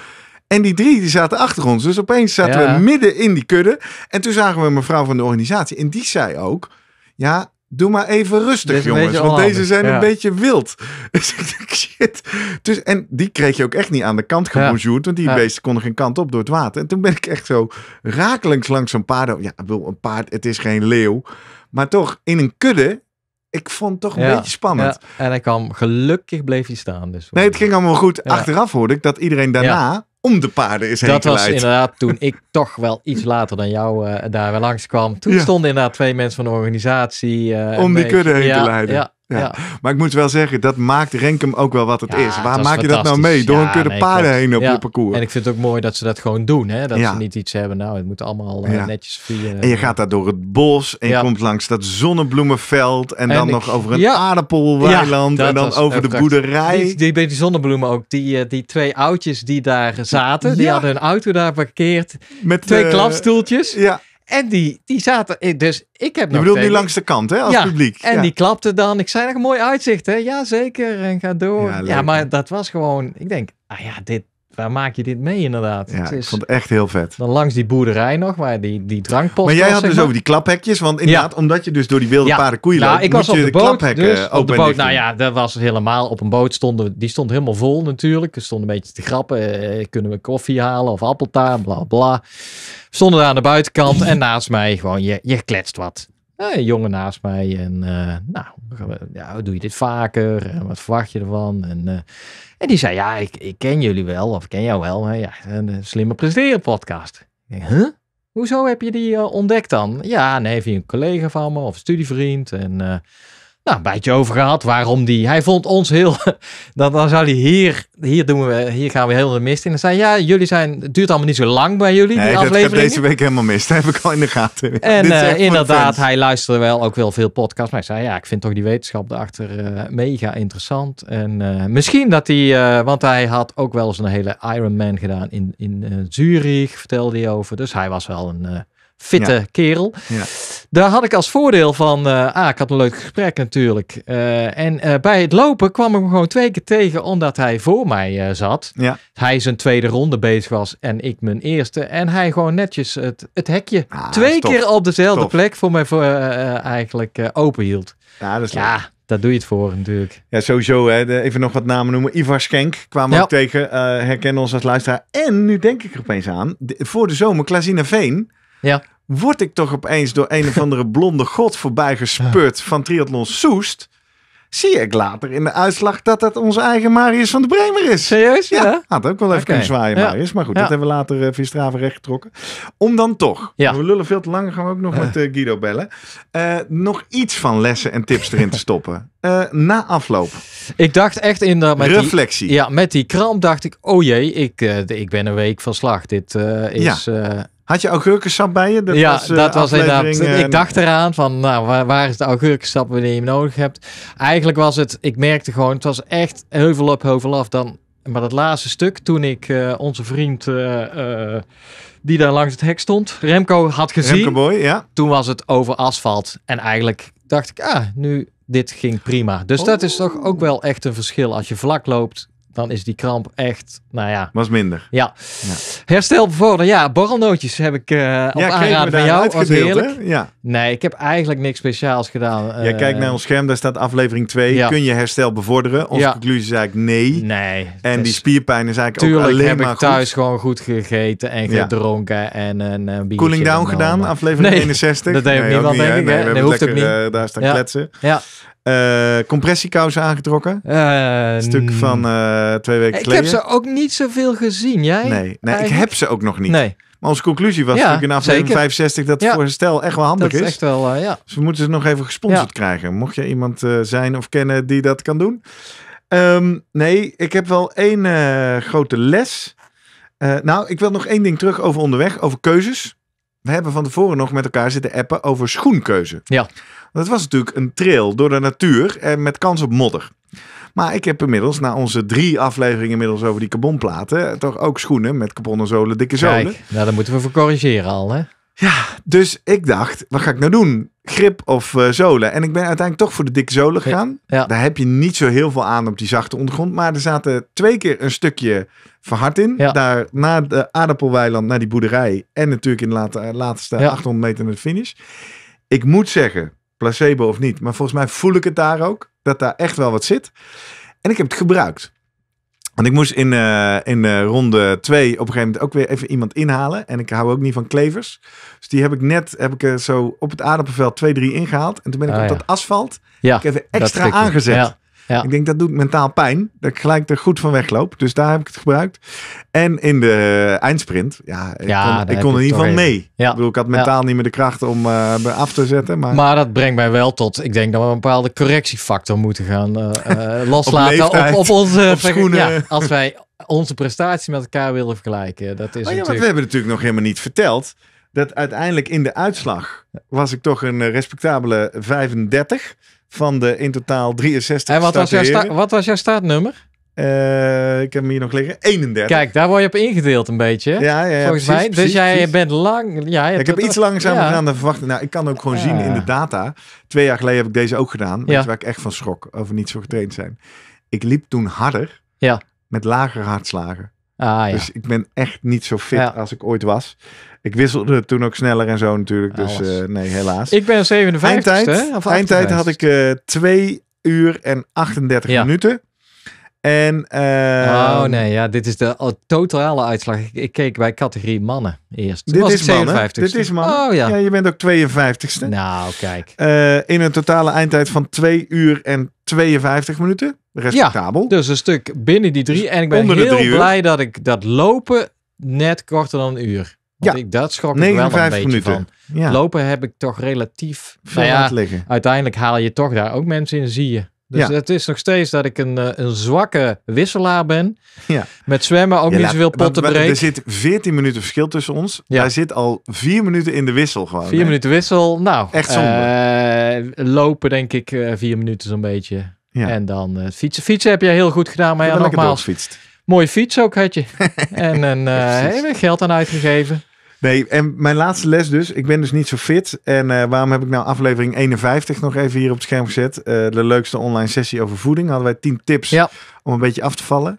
S1: En die drie die zaten achter ons. Dus opeens zaten we midden in die kudde. En toen zagen we een mevrouw van de organisatie. En die zei ook: Ja, doe maar even rustig, jongens. Want deze zijn een beetje wild. Dus ik dacht, shit. Dus, en die kreeg je ook echt niet aan de kant gebonjourd. Want die beesten konden geen kant op door het water. En toen ben ik echt zo rakelings langs een paard. Ja, een paard, het is geen leeuw. Maar toch, in een kudde ik vond het toch een beetje spannend.
S2: Ja. En ik kwam, gelukkig
S1: bleef hij staan. Dus nee, het ging allemaal goed. Achteraf hoorde ik dat iedereen daarna om de paarden is heen Dat was inderdaad
S2: toen ik toch wel iets later dan jou eh, daar langs kwam. Toen stonden inderdaad twee mensen
S1: van de organisatie. Eh, om die kudde heen te leiden. Ja. Maar ik moet wel zeggen, dat maakt Renkum ook wel wat het is. Waar maak je dat nou mee? Door ja, een paarden heen op je parcours. En ik vind het ook mooi dat ze dat gewoon doen. Hè? Dat ze niet
S2: iets hebben, nou, het moet allemaal eh, netjes vieren. En je
S1: gaat daar door het bos en je komt langs dat zonnebloemenveld. En, dan nog over een aardappelweiland. en dan over de boerderij.
S2: Die, die, die, zonnebloemen ook. Die, eh, die twee oudjes die daar zaten, die hadden hun auto daar parkeerd. Met twee eh, klapstoeltjes. Ja. En die, die zaten, dus ik heb Je bedoelt nu langs de kant, hè, als ja, publiek. En die klapte dan. Ik zei, nog een mooi uitzicht, hè. Ja, zeker. En ga door. Ja, ja, maar dat was gewoon, ik denk, ah ja, dit, waar maak je dit mee inderdaad? het is, ik vond het
S1: echt heel vet. Dan langs die boerderij nog, waar die, die drankpot Maar jij had dus over die klaphekjes, want inderdaad, omdat je dus door die wilde ja. paarden koeien nou, ik was op de, de boot, dus, op de boot, nou ja,
S2: dat was helemaal, op een boot stonden, die stond helemaal vol natuurlijk. Er stonden een beetje te grappen, eh, kunnen we koffie halen of appeltaart, bla bla. Stonden daar aan de buitenkant en naast mij gewoon, je, je kletst wat. Eh, een jongen naast mij. En eh, nou, ja, doe je dit vaker? En eh, wat verwacht je ervan? En, en die zei, ja, ik, ik ken jullie wel, of ik ken jou wel. maar Ja, een slimme presteren podcast. Ik Hoezo heb je die ontdekt dan? Ja, nee, via een collega van me of studievriend. En nou, een beetje over gehad waarom die. Hij vond ons heel. Dan, dan zou hij hier, hier, doen we, hier gaan we heel de mist in. En zei: Ja, jullie zijn. Het duurt allemaal niet zo lang bij jullie. Nee, dat, ik heb deze
S1: week helemaal mist. Dat heb ik al in de gaten. En eh, inderdaad, hij
S2: luisterde wel ook wel veel podcasts. Maar hij zei: Ja, ik vind toch die wetenschap daarachter eh, mega interessant. En eh, misschien dat hij. want hij had ook wel eens een hele Ironman gedaan in, in Zurich, vertelde hij over. Dus hij was wel een fitte kerel. Ja. Daar had ik als voordeel van, eh, ah, ik had een leuk gesprek natuurlijk. Eh, en eh, bij het lopen kwam ik hem gewoon twee keer tegen, omdat hij voor mij zat. Ja. Hij zijn tweede ronde bezig was en ik mijn eerste. En hij gewoon netjes het, het hekje ah, twee keer op dezelfde plek voor mij voor,
S1: eigenlijk open hield. Ja, dat Daar doe je het voor natuurlijk. Ja, sowieso. Hè. Even nog wat namen noemen. Ivar Schenk kwamen ja. ook tegen. herkennen ons als luisteraar. En nu denk ik er opeens aan. voor de zomer, Klaasina Veen. Ja. Word ik toch opeens door een of andere blonde god voorbij gesput van Triathlon Soest. Zie ik later in de uitslag dat dat onze eigen Marius van de Bremer is. Serieus? Ja. ja. Had ook wel even een zwaaien, Marius. Maar goed, dat hebben we later eh, via straven rechtgetrokken. Om dan toch, we lullen veel te lang, gaan we ook nog met eh, Guido bellen. Eh, nog iets van lessen en tips erin te stoppen. na afloop. Ik dacht
S2: echt in met reflectie. Die, ja, met die kramp dacht ik, oh jee, ik, ik ben een week van slag. Dit
S1: is. Ja. Had je augurkensap bij je? Dat ja, eh, dat was inderdaad. ik eh, dacht
S2: eraan van, nou, waar, waar is de augurkensap wanneer je hem nodig hebt? Eigenlijk was het, ik merkte gewoon, het was echt heuvel op, heuvel af. Dan, maar dat laatste stuk, toen ik eh, onze vriend die daar langs het hek stond, Remco had gezien. Remco Boy, ja. Toen was het over asfalt. En eigenlijk dacht ik, ah, nu, dit ging prima. Dus oh. dat is toch ook wel echt een verschil. Als je vlak loopt, dan is die kramp echt, nou ja. Was minder. Ja. ja. Herstel bevorderen. Ja, borrelnootjes heb ik uh, ja, aanraden van jou. Was heerlijk. Ja. Nee,
S1: ik heb eigenlijk niks speciaals gedaan. Uh, Jij eh, kijkt naar ons scherm, daar staat aflevering 2. Ja. Kun je herstel bevorderen? Onze conclusie is eigenlijk nee. Nee. En die spierpijn is eigenlijk tuurlijk ook alleen heb ik thuis gewoon goed gegeten
S2: en gedronken en een, een eh, Cooling down gedaan, aflevering 61. Dat deed nee, niemand, denk ik. Nee, we nee, hoeft ook niet. daar staan kletsen. Ja.
S1: Uh, eh, compressiekousen aangetrokken. Een stuk van mm. eh, twee weken ik geleden. Ik heb ze
S2: ook niet zoveel gezien. Jij? Nee, nee ik heb
S1: ze ook nog niet. Maar onze conclusie was ja, natuurlijk in aflevering 65 dat voor stel echt wel handig dat is. Echt wel, eh, ja. Dus we moeten ze nog even gesponsord krijgen. Mocht je iemand zijn of kennen die dat kan doen. Ehm, nee, ik heb wel één grote les. nou, ik wil nog één ding terug over onderweg, over keuzes we hebben van tevoren nog met elkaar zitten appen over schoenkeuze. Ja. Dat was natuurlijk een trail door de natuur en met kans op modder. Maar ik heb inmiddels, na onze drie afleveringen inmiddels over die carbonplaten, toch ook schoenen met karbonnen zolen, dikke zolen. Kijk, nou, daar moeten we voor corrigeren al, hè? Ja, dus ik dacht, wat ga ik nou doen? Grip of eh, zolen? En ik ben uiteindelijk toch voor de dikke zolen gegaan. Daar heb je niet zo heel veel aan op die zachte ondergrond. Maar er zaten twee keer een stukje verhard in. Ja. Daar naar de aardappelweiland, naar die boerderij. En natuurlijk in de laatste, laatste 800 meter naar de finish. Ik moet zeggen, placebo of niet. Maar volgens mij voel ik het daar ook. Dat daar echt wel wat zit. En ik heb het gebruikt. Want ik moest in, eh, in eh, ronde 2 op een gegeven moment ook weer even iemand inhalen. En ik hou ook niet van klevers. Dus die heb ik net heb ik, eh, zo op het aardappelveld 2-3 ingehaald. En toen ben ik ah, op dat asfalt ja, ik even extra aangezet. Ja. Ja. Ik denk dat doet mentaal pijn. Dat ik gelijk er goed van wegloop. Dus daar heb ik het gebruikt. En in de eindsprint. Ja, ik kon, er in ieder geval mee. Ik bedoel, ik had mentaal niet meer de kracht om uh, af te zetten. Maar... maar
S2: dat brengt mij wel tot. Ik denk dat we een bepaalde correctiefactor moeten gaan eh, eh, loslaten. op, onze schoenen. als wij
S1: onze prestatie met elkaar willen vergelijken. Dat is oh we hebben natuurlijk nog helemaal niet verteld dat uiteindelijk in de uitslag was ik toch een respectabele 35 van de in totaal 63 En wat was, jouw wat was jouw startnummer? Eh, ik heb hem hier nog liggen. 31. Kijk, daar word je op ingedeeld een beetje. Ja, ja, ja precies, dus jij bent lang. Ja, ik heb iets langzamer gedaan dan verwacht. Nou, ik kan ook gewoon zien in de data. Twee jaar geleden heb ik deze ook gedaan. Waar ik echt van schrok over niet zo getraind zijn. Ik liep toen harder. Ja. Met lagere hartslagen. Ah, Dus ik ben echt niet zo fit als ik ooit was. Ik wisselde toen ook sneller en zo natuurlijk. Dus oh, eh, nee, helaas. Ik ben 57. Eindtijd, hè? eindtijd had ik uh, eh, 2 uur en 38 minuten. En, eh, oh nee, ja, dit is de oh, totale uitslag. Ik, keek bij categorie
S2: mannen eerst. dit was is 57 Dit is mannen. Oh ja. ja
S1: je bent ook 52ste. Nou, kijk. in een totale eindtijd van 2 uur en 52 minuten. Respectabel. Ja,
S2: dus een stuk binnen die drie. Dus en ik ben heel blij dat ik dat lopen net korter dan een uur. Want ja, ik, dat schrok wel minuten. Lopen heb ik toch relatief veel nou ja, liggen. Uiteindelijk haal je toch daar ook mensen in, zie je. Dus ja. het is nog steeds dat ik een, eh, een zwakke wisselaar ben. Ja. Met zwemmen ook niet zoveel potten breed. Er zit
S1: 14 minuten verschil tussen ons. Ja. Hij zit al vier minuten in de wissel gewoon. Vier minuten
S2: wissel. Nou, echt eh, lopen denk ik eh, vier minuten zo'n beetje. Ja. En dan eh, fietsen. Fietsen heb je heel goed gedaan, maar ja, nogmaals. Mooie fiets ook had je. en eh, eh, geld aan
S1: uitgegeven. Nee, en mijn laatste les dus. Ik ben dus niet zo fit. En waarom heb ik nou aflevering 51 nog even hier op het scherm gezet? de leukste online sessie over voeding. Hadden wij 10 tips om een beetje af te vallen.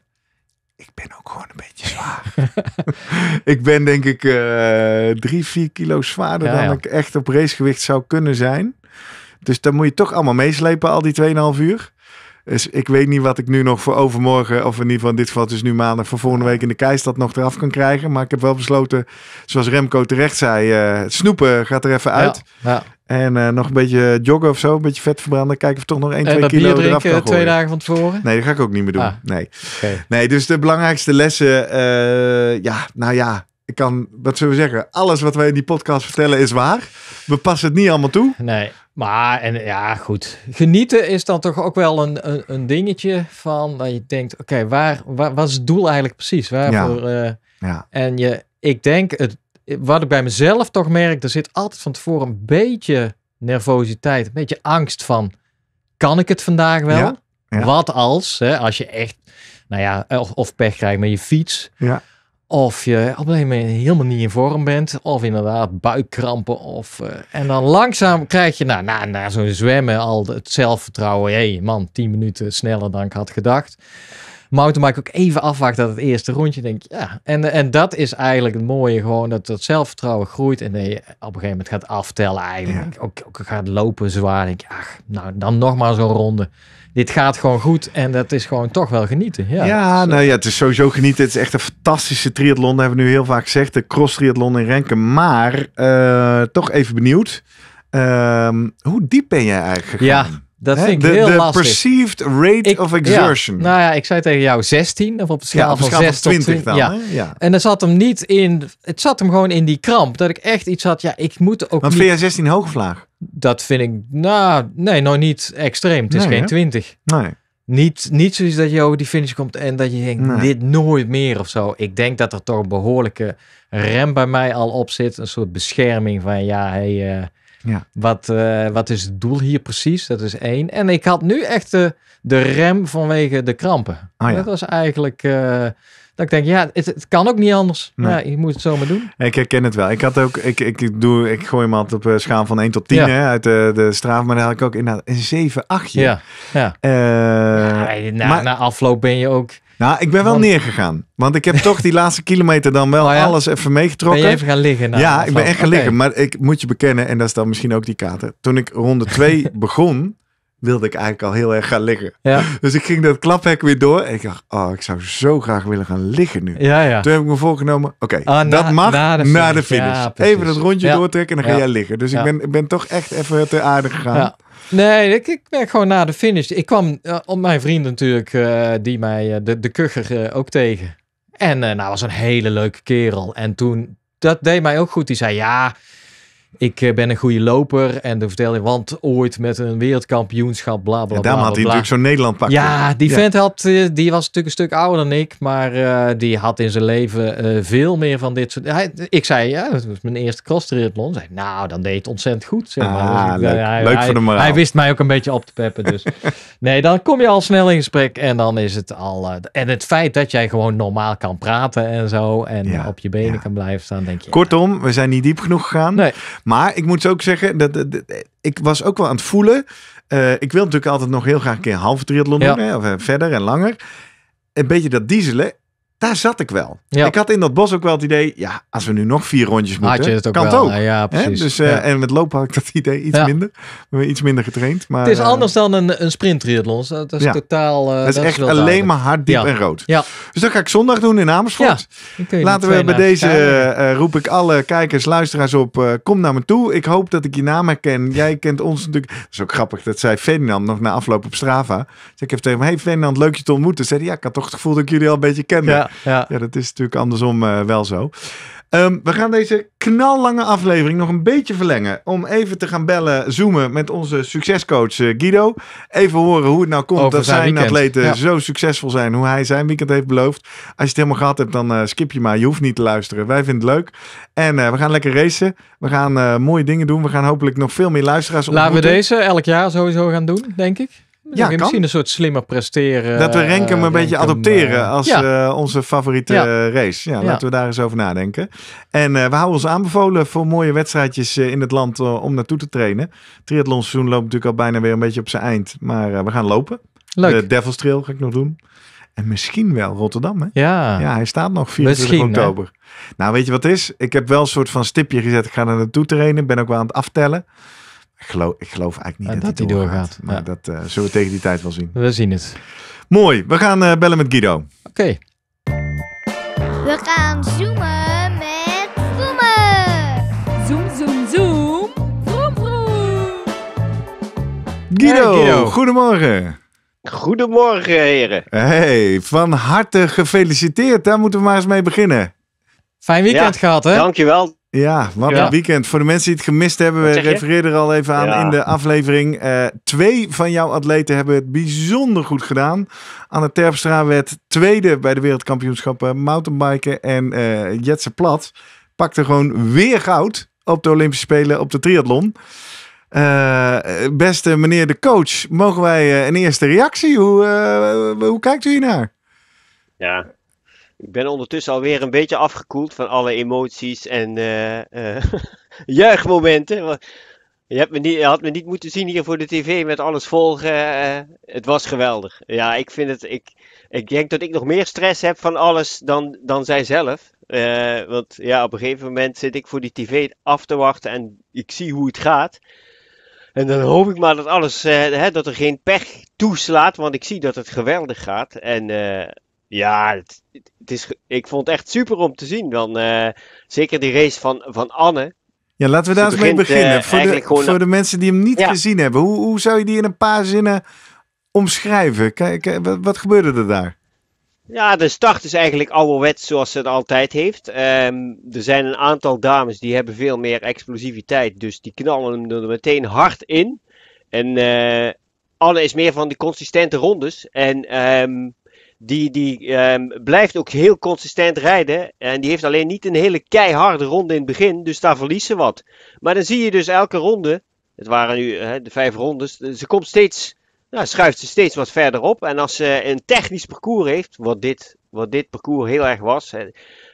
S1: Ik ben ook gewoon een beetje zwaar. ik ben denk ik uh, drie, vier kilo zwaarder dan ik echt op racegewicht zou kunnen zijn. Dus dan moet je toch allemaal meeslepen al die 2,5 uur. Dus ik weet niet wat ik nu nog voor overmorgen, of in ieder geval dit geval dus nu maandag, voor volgende week in de Keistad nog eraf kan krijgen. Maar ik heb wel besloten, zoals Remco terecht zei, eh, snoepen gaat er even uit. Ja, En eh, nog een beetje joggen of zo, een beetje vet verbranden. Kijken of toch nog 1, 2 kilo drinken, eraf kan gooien. twee dagen van tevoren? Nee, dat ga ik ook niet meer doen. Ah, nee. nee, dus de belangrijkste lessen, eh, ja, nou ja, ik kan, wat zullen we zeggen, alles wat wij in die podcast vertellen is waar. We passen het niet allemaal toe. Nee. Maar en
S2: ja, goed.
S1: Genieten is dan toch ook wel een, een, een dingetje van dat
S2: je denkt: oké, waar, waar, wat is het doel eigenlijk precies? Eh, ja. En je, ik denk, het, wat ik bij mezelf toch merk, er zit altijd van tevoren een beetje nervositeit, een beetje angst van: kan ik het vandaag wel? Wat als, hè, als je echt, nou ja, of, of pech krijgt met je fiets. Ja. Of je op een gegeven moment helemaal niet in vorm bent. Of inderdaad buikkrampen. Of, eh, en dan langzaam krijg je nou, na, na zo'n zwemmen al het zelfvertrouwen. Hé hey, man, 10 minuten sneller dan ik had gedacht. Maar toen maak ik ook even afwacht dat het eerste rondje. Denk ja. En, en dat is eigenlijk het mooie. Gewoon dat dat zelfvertrouwen groeit. En dat je op een gegeven moment gaat aftellen eigenlijk. Ook, ook gaat lopen zwaar. Denk ach, nou dan nog maar zo'n ronde dit gaat gewoon goed en dat is gewoon toch wel genieten. Ja,
S1: ja nou ja, het is sowieso genieten. Het is echt een fantastische triathlon, dat hebben we nu heel vaak gezegd. De cross triathlon in Renken. Maar eh, toch even benieuwd. Ehm, hoe diep ben jij eigenlijk gegaan? Ja. Dat vind ik de, perceived rate of exertion. nou ja,
S2: ik zei tegen jou 16 of op het schaal, van, 6 20 20. Dan, ja. ja. En dat zat hem niet in, het zat hem gewoon in die kramp. Dat ik echt iets had, ja, ik moet ook. Want niet, vind
S1: 16 hoogvlaag? Dat vind ik,
S2: nou, nee, nog niet extreem. Het is geen 20. Nee. Niet, niet zoiets dat je over die finish komt en dat je denkt, dit nooit meer of zo. Ik denk dat er toch een behoorlijke rem bij mij al op zit. Een soort bescherming van, ja, hey, eh, ja. Wat, uh, wat is het doel hier precies? Dat is één. En ik had nu echt de, de rem vanwege de krampen. Ah, dat was eigenlijk. Uh, dat ik denk, ja, het, het, kan ook niet anders. Ja, je moet het zomaar
S1: doen. Ik herken het wel. Ik had ook, ik, ik, doe, ik gooi hem altijd op eh, schaal van 1 tot 10 hè, uit de, de straat. Maar daar had ik ook inderdaad een 7, 8. Ja. ja. Uh, ja na, na afloop ben je ook nou, ik ben wel neergegaan. Want ik heb toch die laatste kilometer dan wel ah, alles even meegetrokken. Ben je even gaan liggen? Nou, ja, ik ben echt gaan liggen. Maar ik moet je bekennen, en dat is dan misschien ook die kater. Toen ik ronde 2 begon, wilde ik eigenlijk al heel erg gaan liggen. Ja. Dus ik ging dat klaphek weer door. En ik dacht, oh, ik zou zo graag willen gaan liggen nu. Ja, ja. Toen heb ik me voorgenomen, oké, ah, dat mag na de finish. even dat rondje doortrekken en dan ga jij liggen. Dus ik, ben, ik ben toch echt even ter aarde
S3: gegaan.
S2: Nee, ik, ik ben gewoon na de finish. Ik kwam eh, op mijn vriend natuurlijk, eh, die mij, eh, de, de kucher, ook tegen. En nou, was een hele leuke kerel. En toen, dat deed mij ook goed. Die zei, ja, ik eh, ben een goede loper. En de vertelde want ooit met een wereldkampioenschap, bla bla bla. En daarom had hij natuurlijk zo'n Nederland pakken. Ja, die vent had, eh, die was natuurlijk een stuk ouder dan ik. Maar eh, die had in zijn leven veel meer van dit soort... ik zei, ja, dat was mijn eerste cross triathlon. Zei, nou, dan deed het ontzettend goed. Zeg maar. Ah, dus leuk. voor de moraal. Hij wist mij ook een beetje op te peppen. Dus nee, dan kom je al snel in gesprek. En dan is het al... en het feit dat jij gewoon normaal kan praten en zo. En op je benen kan blijven staan, denk je...
S1: Kortom, we zijn niet diep genoeg gegaan. Nee. Maar ik moet ook zeggen, dat, ik was ook wel aan het voelen. Eh, ik wil natuurlijk altijd nog heel graag een keer half triathlon ja. doen. of eh, verder en langer. Een beetje dat dieselen daar zat ik wel. Ik had in dat bos ook wel het idee, ja, als we nu nog vier rondjes moeten, kan het ook. ja, precies. Dus, eh, En met lopen had ik dat idee iets minder. We iets minder getraind. Maar, het is eh,
S2: anders dan een, een sprint triathlon. Dat is totaal... Uh, dat is echt is alleen maar hard, diep en rood.
S1: Ja. Dus dat ga ik zondag doen in Amersfoort. Laten we bij deze roep ik alle kijkers, luisteraars op. kom naar me toe. Ik hoop dat ik je naam herken. Jij kent ons natuurlijk. Dat is ook grappig. Dat zei Ferdinand nog na afloop op Strava. Dus ik heb tegen hem, hey Ferdinand, leuk je te ontmoeten. Zei hij, ja, ik had toch het gevoel dat ik jullie al een beetje kende ja. ja, dat is natuurlijk andersom eh, wel zo. Ehm, we gaan deze knallange aflevering nog een beetje verlengen. Om even te gaan bellen, zoomen met onze succescoach eh, Guido. Even horen hoe het nou komt dat zijn, atleten zo succesvol zijn. Hoe hij zijn weekend heeft beloofd. Als je het helemaal gehad hebt, dan eh, skip je maar. Je hoeft niet te luisteren. Wij vinden het leuk. En we gaan lekker racen. We gaan mooie dingen doen. We gaan hopelijk nog veel meer luisteraars ontmoeten. Laten we
S2: deze elk jaar sowieso gaan doen, denk ik. Ja, Misschien
S1: een soort slimmer presteren. Dat we Renkum uh, een eh, beetje adopteren eh, als eh, onze favoriete race. Ja, laten we daar eens over nadenken. En we houden ons aanbevolen voor mooie wedstrijdjes in het land om naartoe te trainen. Triathlonseizoen loopt natuurlijk al bijna weer een beetje op zijn eind. Maar we gaan lopen. De Devil's Trail ga ik nog doen. En misschien wel Rotterdam, hè? Ja. Ja, hij staat nog 24 oktober. Nou, weet je wat het is? Ik heb wel een soort van stipje gezet. Ik ga er naartoe trainen. Ben ook wel aan het aftellen. Ik geloof, ik geloof eigenlijk niet dat, hij doorgaat. doorgaat. Maar dat eh, zullen we tegen die tijd wel zien. We zien het. Mooi, we gaan eh, bellen met Guido. Oké. We gaan zoomen met zoomen. Zoom, zoom, zoom. Vroom, vroom. Guido, goedemorgen. Goedemorgen, heren. Hey, van harte gefeliciteerd. Daar moeten we maar eens mee beginnen. Fijn
S2: weekend gehad, hè?
S3: Dankjewel.
S1: Ja, wat een weekend. Voor de mensen die het gemist hebben, we refereerden er al even aan in de aflevering. Eh, twee van jouw atleten hebben het bijzonder goed gedaan. Anne Terpstra werd tweede bij de wereldkampioenschappen mountainbiken. En uh, Jetse Plat pakte gewoon weer goud op de Olympische Spelen op de triathlon. Eh, beste meneer de coach, mogen wij een eerste reactie? Hoe, hoe kijkt u hiernaar?
S3: Ja, ik ben ondertussen alweer een beetje afgekoeld van alle emoties en uh, eh, eh, juichmomenten. Je, hebt me niet, had me niet moeten zien hier voor de tv met alles volgen. Eh. het was geweldig. Ja, ik vind het. Ik, ik denk dat ik nog meer stress heb van alles dan, dan zij zelf. want ja, op een gegeven moment zit ik voor die tv af te wachten en ik zie hoe het gaat.
S2: En dan hoop ik
S3: maar dat alles, hè, dat er geen pech toeslaat, want ik zie dat het geweldig gaat. En ja, het, is, ik vond het echt super om te zien. Dan, eh, zeker die race van, van Anne.
S1: Ja, laten we daar eens mee beginnen. Eh, voor, de, voor de mensen die hem niet gezien hebben. Hoe, hoe zou je die in een paar zinnen omschrijven? Kijk, wat, gebeurde er daar?
S3: Ja, de start is eigenlijk ouderwets zoals ze het altijd heeft. Ehm, er zijn een aantal dames die hebben veel meer explosiviteit. Dus die knallen hem er meteen hard in. En eh, Anne is meer van die consistente rondes. En um, die, die ehm, blijft ook heel consistent rijden. En die heeft alleen niet een hele keiharde ronde in het begin. Dus daar verliest ze wat. Maar dan zie je dus elke ronde. Het waren nu hè, de vijf rondes. Ze komt steeds. Nou, schuift ze steeds wat verder op. En als ze een technisch parcours heeft. Wat dit, wat dit parcours heel erg was. Hè,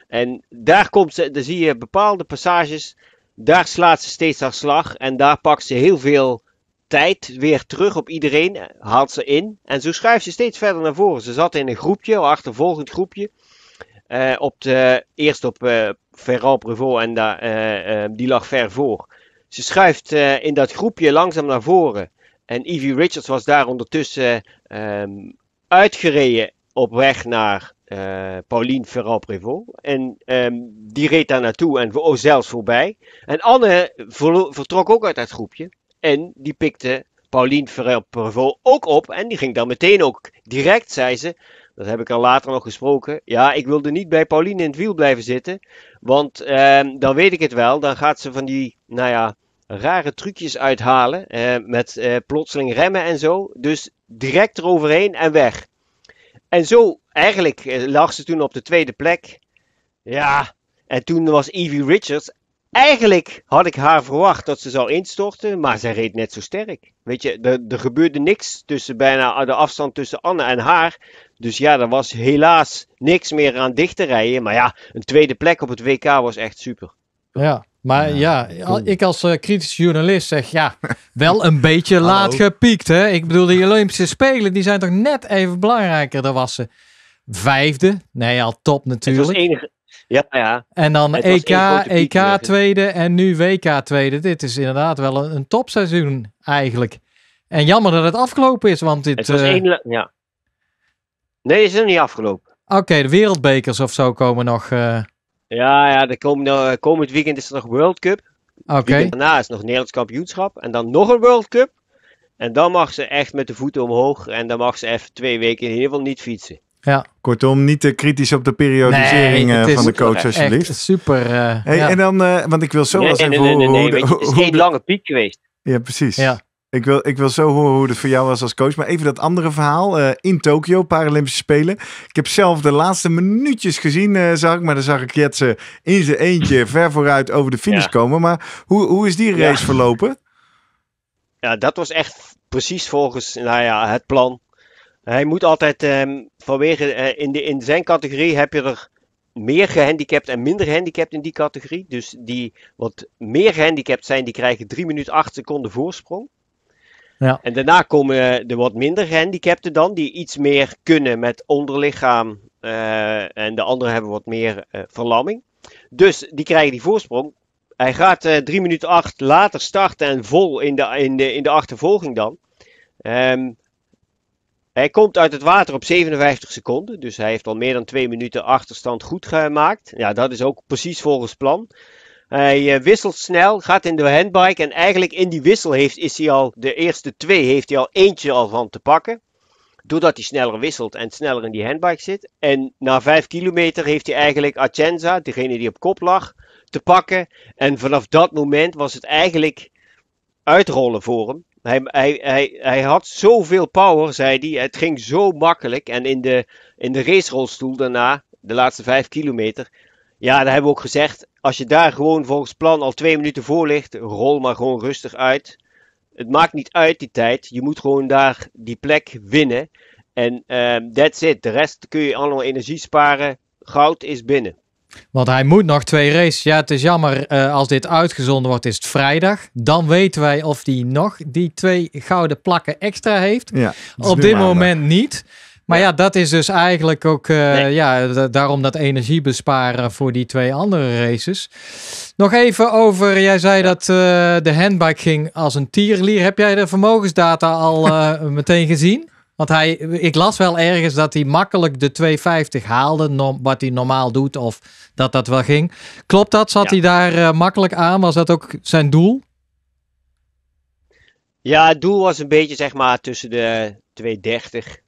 S3: en daar komt ze. Dan zie je bepaalde passages. Daar slaat ze steeds haar slag. En daar pakt ze heel veel tijd weer terug op iedereen, eh, haalt ze in. En zo schuift ze steeds verder naar voren. Ze zat in een groepje, een achtervolgend groepje. Eh, op de, eerst op uh, Ferrand Prevot en da, die lag ver voor. Ze schuift in dat groepje langzaam naar voren. En Evie Richards was daar ondertussen ehm, uitgereden op weg naar uh, Pauline Ferrand-Prévot. En ehm, die reed daar naartoe en oh, zelfs voorbij. En Anne vertrok ook uit dat groepje. En die pikte Pauline Ferrel-Prevot ook op. En die ging dan meteen ook direct, zei ze. Dat heb ik al later nog gesproken. Ja, ik wilde niet bij Pauline in het wiel blijven zitten. Want ehm, dan weet ik het wel. Dan gaat ze van die, nou ja, rare trucjes uithalen. Eh, met eh, plotseling remmen en zo. Dus direct eroverheen en weg. En zo, eigenlijk eh, lag ze toen op de tweede plek. Ja, en toen was Evie Richards Eigenlijk had ik haar verwacht dat ze zou instorten, maar zij reed net zo sterk. Weet je, er, gebeurde niks tussen bijna de afstand tussen Anne en haar. Dus ja, er was helaas niks meer aan dicht te rijden. Maar ja, een tweede plek op het WK was echt super.
S2: Ja, maar ja, ik als eh, kritisch journalist zeg ja, wel een beetje laat gepiekt. Hè? Ik bedoel, die Olympische Spelen die zijn toch net even belangrijker. Daar was ze vijfde. Nee, al top natuurlijk. Het was enige, ja, ja. En dan e e EK, EK tweede en nu WK tweede. Dit is inderdaad wel een, een topseizoen eigenlijk. En jammer dat het afgelopen is, want dit... Het was eh, één...
S3: Ja. Nee, is nog niet afgelopen.
S2: Oké, de wereldbekers of zo komen nog... Eh.
S3: Ja, ja de komende, eh, komend weekend is er nog World Cup. Oké. Daarna is nog Nederlands kampioenschap. En dan nog een World Cup. En dan mag ze echt met de voeten omhoog. En dan mag ze even twee weken in ieder geval niet fietsen.
S1: Kortom, niet te kritisch op de periodisering eh, van de coach, alsjeblieft. super. Eh, ja. En dan, eh, want ik wil zo even nee, nee, Het is geen
S3: lange piek geweest.
S1: Ja, precies. Ja. Ik, wil, ik wil zo horen hoe het voor jou was als coach. Maar even dat andere verhaal. in Tokio, Paralympische Spelen. Ik heb zelf de laatste minuutjes gezien, zag ik. Maar dan zag ik Jetsen in zijn eentje ver vooruit over de finish komen. Maar hoe, hoe is die race verlopen?
S3: Ja, dat was echt precies volgens nou ja, het plan hij moet altijd ehm, vanwege, eh, in, de, in zijn categorie heb je er meer gehandicapt en minder gehandicapt in die categorie. Dus die wat meer gehandicapt zijn, die krijgen 3 minuten 8 seconden voorsprong. Ja. En daarna komen de wat minder gehandicapten dan, die iets meer kunnen met onderlichaam. Eh, en de anderen hebben wat meer eh, verlamming. Dus die krijgen die voorsprong. Hij gaat 3 minuten 8 later starten en vol in de, in de, in de achtervolging dan. Um, hij komt uit het water op 57 seconden. Dus hij heeft al meer dan twee minuten achterstand goed gemaakt. Ja, dat is ook precies volgens plan. Hij eh, wisselt snel, gaat in de handbike. En eigenlijk in die wissel heeft, is hij al de eerste twee, heeft hij al eentje al van te pakken. Doordat hij sneller wisselt en sneller in die handbike zit. En na vijf kilometer heeft hij eigenlijk Acenza, degene die op kop lag, te pakken. En vanaf dat moment was het eigenlijk uitrollen voor hem. Hij, hij, hij, had zoveel power, zei hij. Het ging zo makkelijk. En in de, in de racerolstoel daarna, de laatste vijf kilometer. Ja, daar hebben we ook gezegd. Als je daar gewoon volgens plan al twee minuten voor ligt, rol maar gewoon rustig uit. Het maakt niet uit die tijd. Je moet gewoon daar die plek winnen. En ehm, that's it. De rest kun je allemaal energie sparen. Goud is binnen.
S2: Want hij moet nog twee races. Ja, het is jammer eh, als dit uitgezonden wordt, is het vrijdag. Dan weten wij of hij nog die twee gouden plakken extra heeft.
S1: Ja, Op dit moment
S2: niet. Maar ja. dat is dus eigenlijk ook eh, ja, daarom dat energie besparen voor die twee andere races. Nog even over, jij zei dat eh, de handbike ging als een tierlier. Heb jij de vermogensdata al meteen gezien? Want hij, ik las wel ergens dat hij makkelijk de 2,50 haalde, wat hij normaal doet, of dat dat wel ging. Klopt dat? Zat hij daar eh, makkelijk aan? Was dat ook zijn doel?
S3: Ja, het doel was een beetje zeg maar tussen de 2,30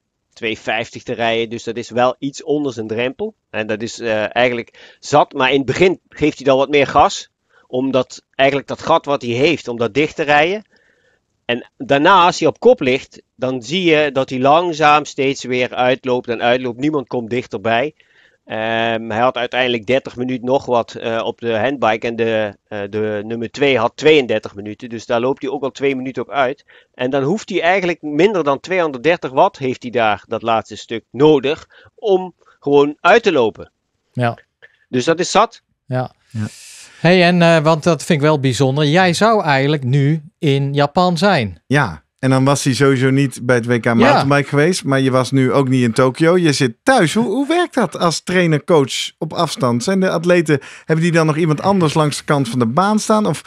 S3: 2,50 te rijden. Dus dat is wel iets onder zijn drempel. En dat is eh, eigenlijk zat. Maar in het begin geeft hij dan wat meer gas. Omdat eigenlijk dat gat wat hij heeft, om dat dicht te rijden. En daarna, als hij op kop ligt, dan zie je dat hij langzaam steeds weer uitloopt en uitloopt. Niemand komt dichterbij. Um, hij had uiteindelijk 30 minuten nog wat eh, op de handbike. En de, eh, de nummer 2 had 32 minuten. Dus daar loopt hij ook al 2 minuten op uit. En dan hoeft hij eigenlijk minder dan 230 watt, heeft hij daar dat laatste stuk nodig. Om gewoon uit te lopen. Ja. Dus dat is zat.
S2: Ja. ja hey, en eh, want dat vind ik wel bijzonder. Jij zou eigenlijk nu in Japan zijn.
S1: Ja, en dan was hij sowieso niet bij het WK mountainbike geweest. Maar je was nu ook niet in Tokio. Je zit thuis. Hoe, hoe werkt dat als trainer, coach op afstand? Zijn de atleten, hebben die dan nog iemand anders langs de kant van de baan staan? Of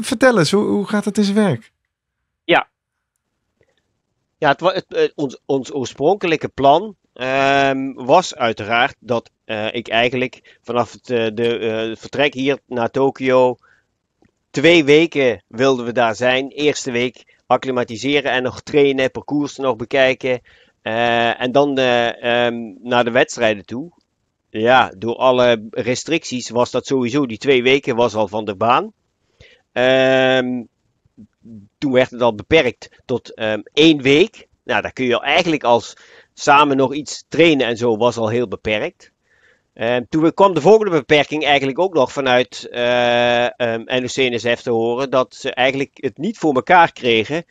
S1: vertel eens, hoe, hoe gaat het in zijn werk?
S3: Ja, ja het, het, het, eh, ons, ons oorspronkelijke plan Ehm, was uiteraard dat eh, ik eigenlijk vanaf het, eh, de, eh, vertrek hier naar Tokio twee weken wilden we daar zijn. Eerste week acclimatiseren en nog trainen, parcours nog bekijken. en dan ehm, naar de wedstrijden toe. Ja, door alle restricties was dat sowieso, die twee weken was al van de baan. Ehm, toen werd het al beperkt tot één week. Nou, daar kun je eigenlijk als samen nog iets trainen en zo was al heel beperkt. En ehm, toen kwam de volgende beperking eigenlijk ook nog vanuit uh, eh, um, ehm, NOC-NSF te horen dat ze eigenlijk het niet voor elkaar kregen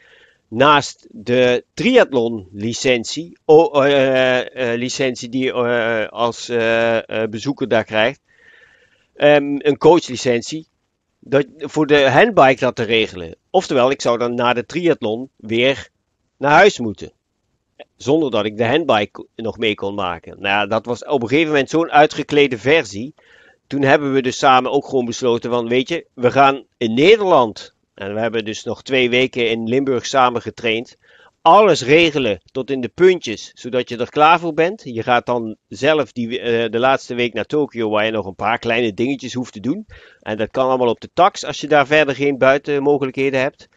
S3: naast de triathlon-licentie, eh, eh, licentie die je als bezoeker daar krijgt, ehm, een coachlicentie, dat, voor de handbike dat te regelen. Oftewel, ik zou dan na de triathlon weer naar huis moeten zonder dat ik de handbike nog mee kon maken. Nou ja, dat was op een gegeven moment zo'n uitgeklede versie. Toen hebben we dus samen ook gewoon besloten van, weet je, we gaan in Nederland. En we hebben dus nog twee weken in Limburg samen getraind. Alles regelen tot in de puntjes, zodat je er klaar voor bent. Je gaat dan zelf die, eh, de laatste week naar Tokio, waar je nog een paar kleine dingetjes hoeft te doen. En dat kan allemaal op de tax als je daar verder geen buitenmogelijkheden hebt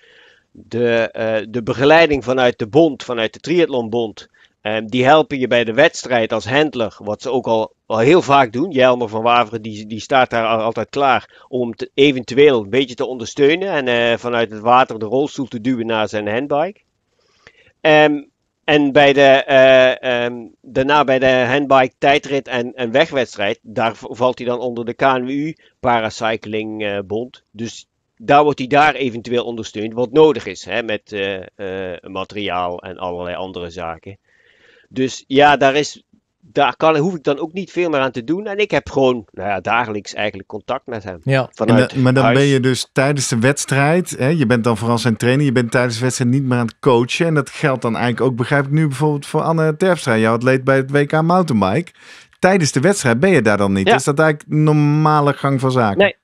S3: de, eh, de begeleiding vanuit de bond, vanuit de triathlonbond, ehm, die helpen je bij de wedstrijd als handler, wat ze ook al, heel vaak doen. Jelmer van Waveren die, die staat daar altijd klaar om eventueel een beetje te ondersteunen en eh, vanuit het water de rolstoel te duwen naar zijn handbike. Um, en bij de, eh, ehm, daarna bij de handbike tijdrit en, en wegwedstrijd, daar valt hij dan onder de KNWU Paracycling Bond. Dus daar wordt hij daar eventueel ondersteund wat nodig is hè, met eh, eh, materiaal en allerlei andere zaken. Dus ja, daar, is, daar kan, hoef ik dan ook niet veel meer aan te doen. En ik heb gewoon nou ja, dagelijks eigenlijk contact met hem. Ja.
S1: Vanuit maar dan ben je dus tijdens de wedstrijd, hè, je bent dan vooral zijn trainer, je bent tijdens de wedstrijd niet meer aan het coachen. En dat geldt dan eigenlijk ook, begrijp ik nu bijvoorbeeld voor Anne Terpstra, jouw atleet bij het WK Mountainbike. Tijdens de wedstrijd ben je daar dan niet. Is dat eigenlijk normale gang van zaken? Nee.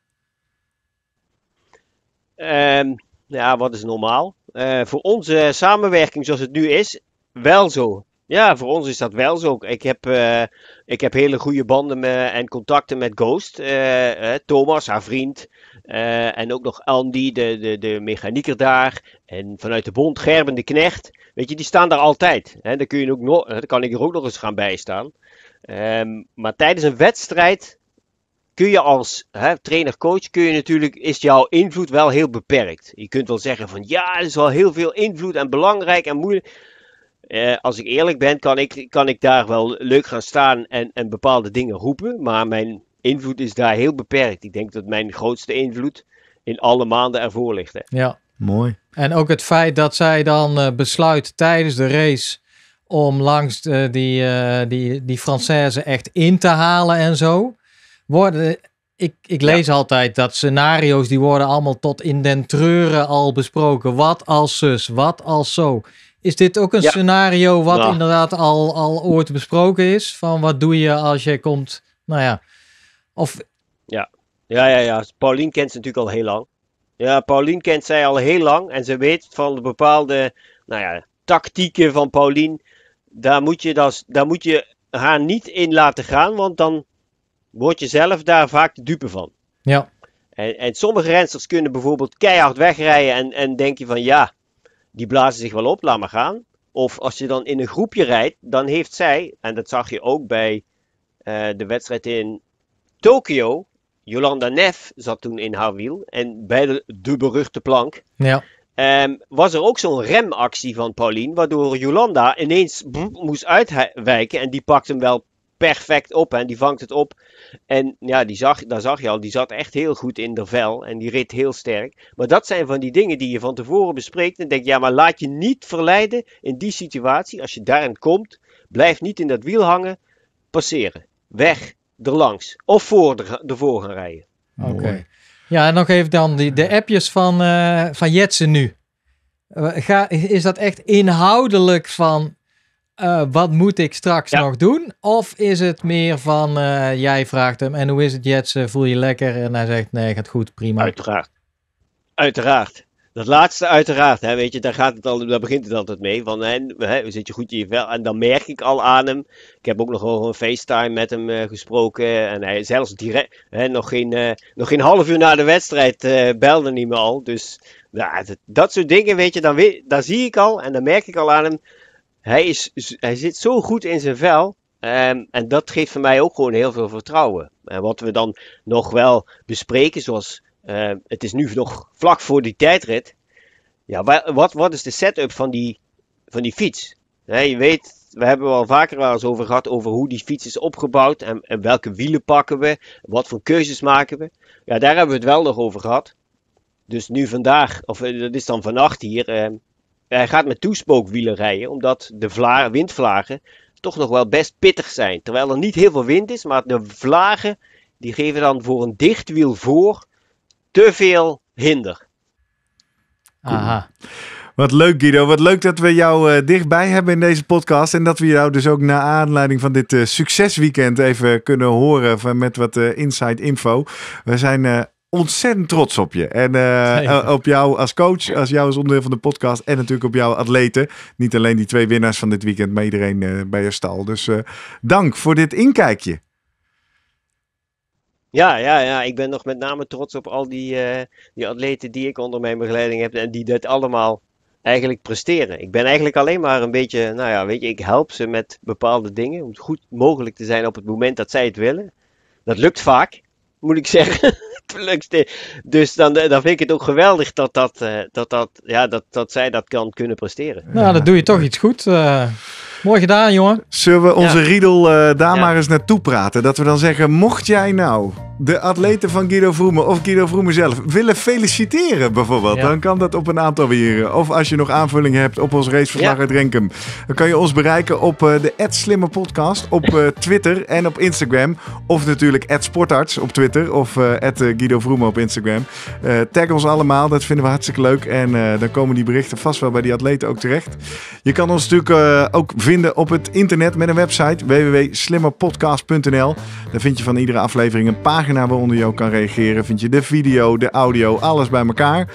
S3: Ehm, ja, wat is normaal? Eh, voor onze samenwerking zoals het nu is, wel zo. Ja, voor ons is dat wel zo. Ik heb, eh, ik heb hele goede banden en contacten met Ghost. Eh, Thomas, haar vriend. en ook nog Andy, de, de, de mechanieker daar. En vanuit de bond Gerben de Knecht. Weet je, die staan daar altijd. Hè, daar, kun je ook nog, daar kan ik er ook nog eens gaan bijstaan. Ehm, maar tijdens een wedstrijd kun je als hè, trainer, coach, kun je natuurlijk, is jouw invloed wel heel beperkt. Je kunt wel zeggen van ja, er is wel heel veel invloed en belangrijk en moeilijk. Eh, als ik eerlijk ben, kan ik, kan ik daar wel leuk gaan staan en, en bepaalde dingen roepen. Maar mijn invloed is daar heel beperkt. Ik denk dat mijn grootste invloed in alle maanden ervoor ligt. Hè.
S2: Ja, mooi. En ook het feit dat zij dan uh, besluit tijdens de race om langs eh, eh, die, die, die Française echt in te halen en zo worden ik, ik, lees altijd dat scenario's die worden allemaal tot in den treuren al besproken. Wat als zus, wat als zo. Is dit ook een scenario wat inderdaad al, al ooit besproken is? Van wat doe je als je komt, nou ja. Of...
S3: Ja. Ja, ja, ja. Paulien kent ze natuurlijk al heel lang. Ja, Paulien kent zij al heel lang. En ze weet van de bepaalde, nou ja, tactieken van Paulien. Daar moet je, dat, daar moet je haar niet in laten gaan, want dan word je zelf daar vaak de dupe van. Ja. En, en sommige rensters kunnen bijvoorbeeld keihard wegrijden en, en denk je van ja, die blazen zich wel op, laat maar gaan. Of als je dan in een groepje rijdt, dan heeft zij, en dat zag je ook bij eh, de wedstrijd in Tokio, Jolanda Neff zat toen in haar wiel en bij de, beruchte plank. Ja. Ehm, was er ook zo'n remactie van Pauline waardoor Jolanda ineens moest uitwijken en die pakt hem wel perfect op. En die vangt het op. En ja, die zag, daar zag je al, die zat echt heel goed in de vel. En die rit heel sterk. Maar dat zijn van die dingen die je van tevoren bespreekt. En denk, ja, maar laat je niet verleiden in die situatie. Als je daarin komt, blijf niet in dat wiel hangen. Passeren. Weg. Erlangs. Of voor de, ervoor gaan rijden. Oké.
S2: Ja, en nog even dan die, de appjes van, eh, van Jetsen nu. Eh, ga, is dat echt inhoudelijk van eh, wat moet ik straks nog doen? Of is het meer van, eh, jij vraagt hem, en hoe is het Jets, eh, voel je lekker? En hij zegt, nee, gaat
S3: goed, prima. Uiteraard. Uiteraard. Dat laatste uiteraard, hè, weet je, daar, gaat het al, begint het altijd mee. Van, hè, zit je goed in je vel? En dan merk ik al aan hem. Ik heb ook nog wel een FaceTime met hem gesproken. En hij zelfs direct, hè, nog, geen, nog geen half uur na de wedstrijd uh, belde hij me al. Dus ja, dat, soort dingen, weet je, dan, dan zie ik al en dan merk ik al aan hem hij, is, hij zit zo goed in zijn vel. Ehm, en dat geeft voor mij ook gewoon heel veel vertrouwen. En wat we dan nog wel bespreken, zoals ehm, het is nu nog vlak voor die tijdrit. Ja, wat, wat is de setup van die, van die fiets? je weet, we hebben er al vaker wel eens over gehad over hoe die fiets is opgebouwd en, en welke wielen pakken we, wat voor keuzes maken we. Ja, daar hebben we het wel nog over gehad. Dus nu vandaag, of eh, dat is dan vannacht hier, ehm, hij gaat met toespookwielen rijden, omdat de vlaar, windvlagen toch nog wel best pittig zijn. Terwijl er niet heel veel wind is, maar de vlagen die geven dan voor een dichtwiel voor te veel hinder.
S1: Aha. Wat leuk, Guido. Wat leuk dat we jou eh, dichtbij hebben in deze podcast. En dat we jou dus ook na aanleiding van dit eh, succesweekend even kunnen horen van, met wat eh, inside info. We zijn ontzettend trots op je. En eh, eh, op jou als coach, als jou onderdeel van de podcast. En natuurlijk op jouw atleten. Niet alleen die twee winnaars van dit weekend, maar iedereen eh, bij je stal. Dus dank voor dit inkijkje.
S3: Ja, ja, ja, ik ben nog met name trots op al die, die atleten die ik onder mijn begeleiding heb. En die dat allemaal eigenlijk presteren. Ik ben eigenlijk alleen maar een beetje, nou ja, weet je, ik help ze met bepaalde dingen. Om goed mogelijk te zijn op het moment dat zij het willen. Dat lukt vaak, moet ik zeggen. plukste. Dus dan, eh, dan vind ik het ook geweldig dat, dat, eh, dat, dat, ja, dat, dat zij dat kan kunnen presteren. Nou,
S1: dat doe je toch iets goed. Eh. mooi gedaan, jongen. Zullen we onze Riedel daar maar eens naartoe praten? Dat we dan zeggen, mocht jij nou de atleten van Guido Vroemen of Guido Vroemen zelf willen feliciteren bijvoorbeeld, dan kan dat op een aantal manieren. Of als je nog aanvullingen hebt op ons raceverslag ja. uit Renkum, dan kan je ons bereiken op eh, de Slimme Podcast op eh, Twitter en op Instagram. Of natuurlijk Sportarts op Twitter of eh, Guido Vroemen op Instagram. tag ons allemaal, dat vinden we hartstikke leuk. En dan komen die berichten vast wel bij die atleten ook terecht. Je kan ons natuurlijk ook vinden op het internet met een website www.slimmerpodcast.nl. Daar vind je van iedere aflevering een pagina pagina waaronder je ook kan reageren. Vind je de video, de audio, alles bij elkaar.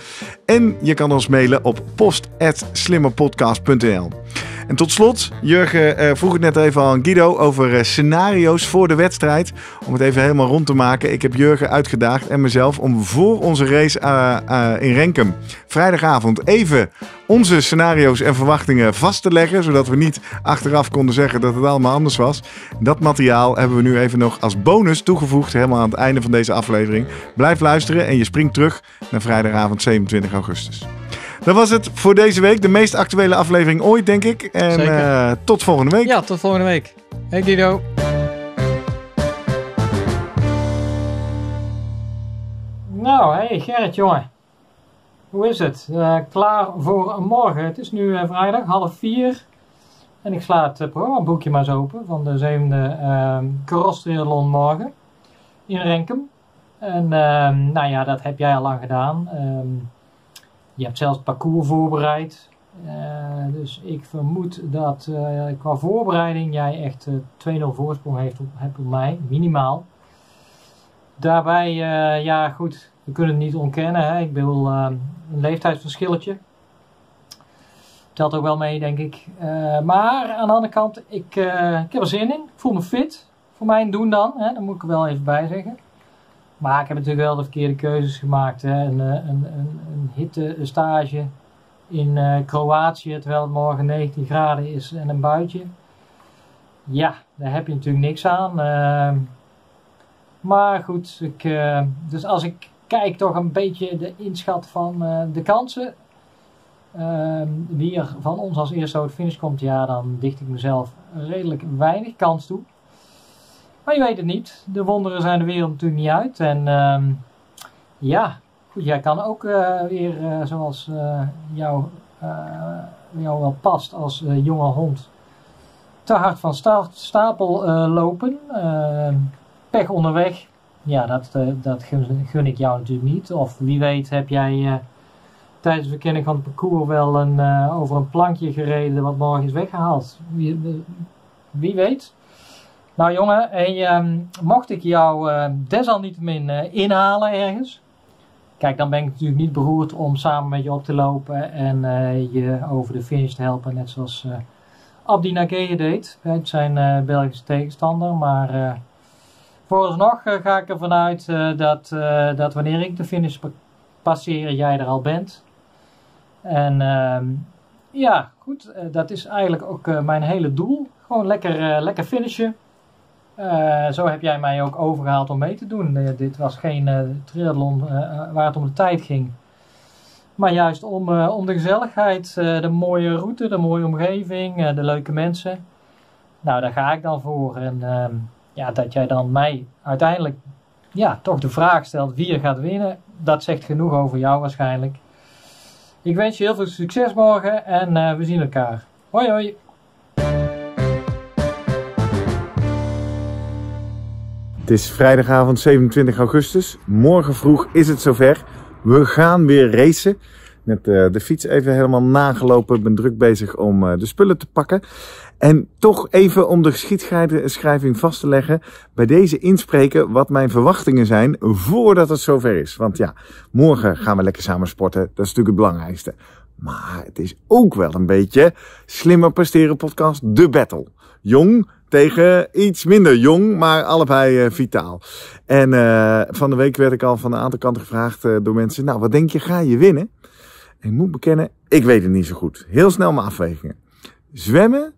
S1: En je kan ons mailen op post.slimmerpodcast.nl. En tot slot, Jurgen eh, vroeg het net even aan Guido over eh, scenario's voor de wedstrijd. Om het even helemaal rond te maken. Ik heb Jurgen uitgedaagd en mezelf om voor onze race eh, in Renkum vrijdagavond even onze scenario's en verwachtingen vast te leggen. Zodat we niet achteraf konden zeggen dat het allemaal anders was. Dat materiaal hebben we nu even nog als bonus toegevoegd. Helemaal aan het einde van deze aflevering. Blijf luisteren en je springt terug naar vrijdagavond 27 augustus. Dat was het voor deze week. De meest actuele aflevering ooit, denk ik. En eh, tot volgende week. Ja, tot volgende week. Hey Guido.
S2: Nou, hey Gerrit, jongen. Hoe is het? Eh, klaar voor morgen. Het is nu eh, vrijdag, half vier. En ik sla het programmaboekje maar eens open van de zevende uh, Cross-triathlon morgen in Renkum. En ehm, nou ja, dat heb jij al lang gedaan. Ehm, je hebt zelfs parcours voorbereid. Eh, dus ik vermoed dat eh, qua voorbereiding jij echt eh, 2-0 voorsprong heeft op, hebt op mij, minimaal. Daarbij, ja goed, we kunnen het niet ontkennen. Hè? Ik bedoel, ehm, een leeftijdsverschilletje. Telt ook wel mee, denk ik. maar aan de andere kant, ik, ik heb er zin in. Ik voel me fit. Voor mijn doen dan. Hè? moet ik er wel even bij zeggen. Maar ik heb natuurlijk wel de verkeerde keuzes gemaakt. Hè. Een, eh, een, een, in eh, Kroatië terwijl het morgen 19 graden is en een buitje. Ja, daar heb je natuurlijk niks aan. Ehm. maar goed, ik, eh, dus als ik kijk toch een beetje de inschat van de kansen. Ehm, wie er van ons als eerste over finish komt, ja, dan dicht ik mezelf redelijk weinig kans toe. Maar je weet het niet. De wonderen zijn de wereld natuurlijk niet uit. En ehm, ja, goed, jij kan ook eh, weer eh, zoals eh, jou, jou wel past als jonge hond te hard van stapel lopen. Ehm, pech onderweg. Ja, dat, dat gun, ik jou natuurlijk niet. Of wie weet heb jij tijdens de verkenning van het parcours wel een, over een plankje gereden wat morgen is weggehaald. Wie, wie weet. Nou jongen, ehm, mocht ik jou uh, desalniettemin uh, inhalen ergens. Kijk, dan ben ik natuurlijk niet beroerd om samen met je op te lopen en eh, je over de finish te helpen. Net zoals eh, Abdi Nageye deed. Het zijn Belgische tegenstander. Maar vooralsnog ga ik ervan uit dat, dat wanneer ik de finish passeer, jij er al bent. En ehm, ja, goed. dat is eigenlijk ook mijn hele doel. Gewoon lekker, lekker finishen. Eh, zo heb jij mij ook overgehaald om mee te doen. Eh, dit was geen uh, triathlon waar het om de tijd ging. Maar juist om, om de gezelligheid, de mooie route, de mooie omgeving, de leuke mensen. Nou, daar ga ik dan voor. En ehm, ja, dat jij dan mij uiteindelijk ja, toch de vraag stelt wie er gaat winnen, dat zegt genoeg over jou waarschijnlijk. Ik wens je heel veel succes morgen en we zien elkaar. Hoi hoi!
S1: Het is vrijdagavond 27 augustus. Morgen vroeg is het zover. We gaan weer racen. Net eh, de fiets even helemaal nagelopen. Ik ben druk bezig om eh, de spullen te pakken. En toch even om de geschiedschrijving vast te leggen. Bij deze inspreken wat mijn verwachtingen zijn voordat het zover is. Want ja, morgen gaan we lekker samen sporten. Dat is natuurlijk het belangrijkste. Maar het is ook wel een beetje slimmer presteren podcast. De battle. Jong, tegen iets minder jong, maar allebei eh, vitaal. En eh, van de week werd ik al van een aantal kanten gevraagd eh, door mensen: Nou, wat denk je, ga je winnen? En ik moet bekennen, ik weet het niet zo goed. Heel snel mijn afwegingen. Zwemmen.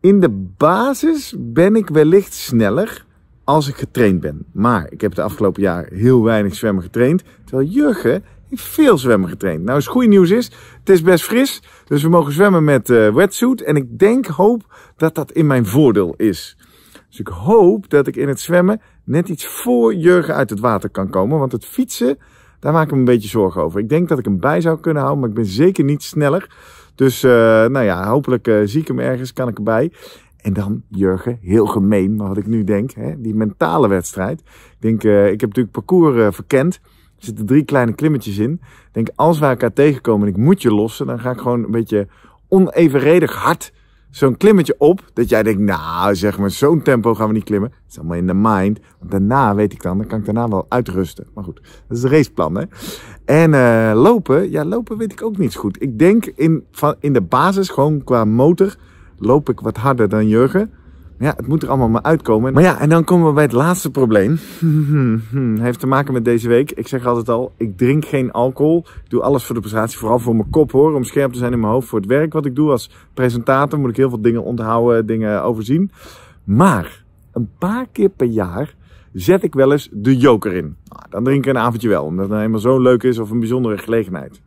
S1: In de basis ben ik wellicht sneller als ik getraind ben. Maar ik heb de afgelopen jaar heel weinig zwemmen getraind. Terwijl Jurgen heeft veel zwemmen getraind. Nou, het goede nieuws is, het is best fris. Dus we mogen zwemmen met eh, wetsuit. En ik denk, hoop dat dat in mijn voordeel is. Dus ik hoop dat ik in het zwemmen net iets voor Jurgen uit het water kan komen. Want het fietsen, daar maak ik me een beetje zorgen over. Ik denk dat ik hem bij zou kunnen houden, maar ik ben zeker niet sneller. Dus eh, nou ja, hopelijk eh, zie ik hem ergens, kan ik erbij. En dan Jurgen, heel gemeen, maar wat ik nu denk, hè, die mentale wedstrijd. Ik denk, ik heb natuurlijk parcours verkend. Er zitten drie kleine klimmetjes in. denk, als wij elkaar tegenkomen en ik moet je lossen, dan ga ik gewoon een beetje onevenredig hard zo'n klimmetje op. Dat jij denkt, nou zeg maar, zo'n tempo gaan we niet klimmen. Dat is allemaal in de mind. Want daarna weet ik dan, dan kan ik daarna wel uitrusten. Maar goed, dat is het raceplan hè. En eh, lopen, ja lopen weet ik ook niet zo goed. Ik denk in, van, in de basis, gewoon qua motor, loop ik wat harder dan Jurgen. Ja, het moet er allemaal maar uitkomen. Maar ja, en dan komen we bij het laatste probleem. heeft te maken met deze week. Ik zeg altijd al, ik drink geen alcohol. Ik Doe alles voor de prestatie, vooral voor mijn kop hoor. Om scherp te zijn in mijn hoofd voor het werk wat ik doe als presentator. Moet ik heel veel dingen onthouden, dingen overzien. Maar een paar keer per jaar zet ik wel eens de joker in. Nou, dan drink ik een avondje wel, omdat het nou helemaal zo leuk is of een bijzondere gelegenheid.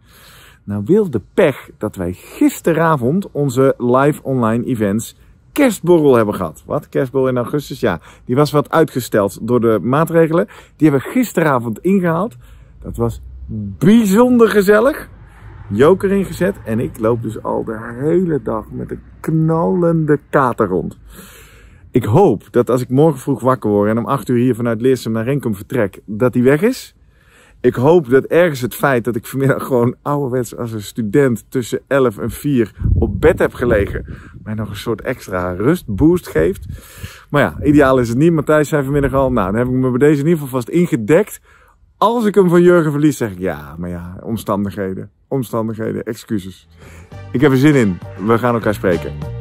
S1: Nou wil de pech dat wij gisteravond onze live online events kerstborrel hebben gehad. Wat? Kerstborrel in augustus? Ja, die was wat uitgesteld door de maatregelen. Die hebben we gisteravond ingehaald. Dat was bijzonder gezellig. Joker ingezet en ik loop dus al de hele dag met een knallende kater rond. Ik hoop dat als ik morgen vroeg wakker word en om 8 uur hier vanuit Leersum naar Renkum vertrek, dat die weg is. Ik hoop dat ergens het feit dat ik vanmiddag gewoon ouderwets als een student tussen 11 en 4 op bed heb gelegen, mij nog een soort extra rustboost geeft. Maar ja, ideaal is het niet. Matthijs zei vanmiddag al, nou, dan heb ik me bij deze in ieder geval vast ingedekt. Als ik hem van Jurgen verlies, zeg ik ja, maar ja, omstandigheden, omstandigheden, excuses. Ik heb er zin in. We gaan elkaar spreken.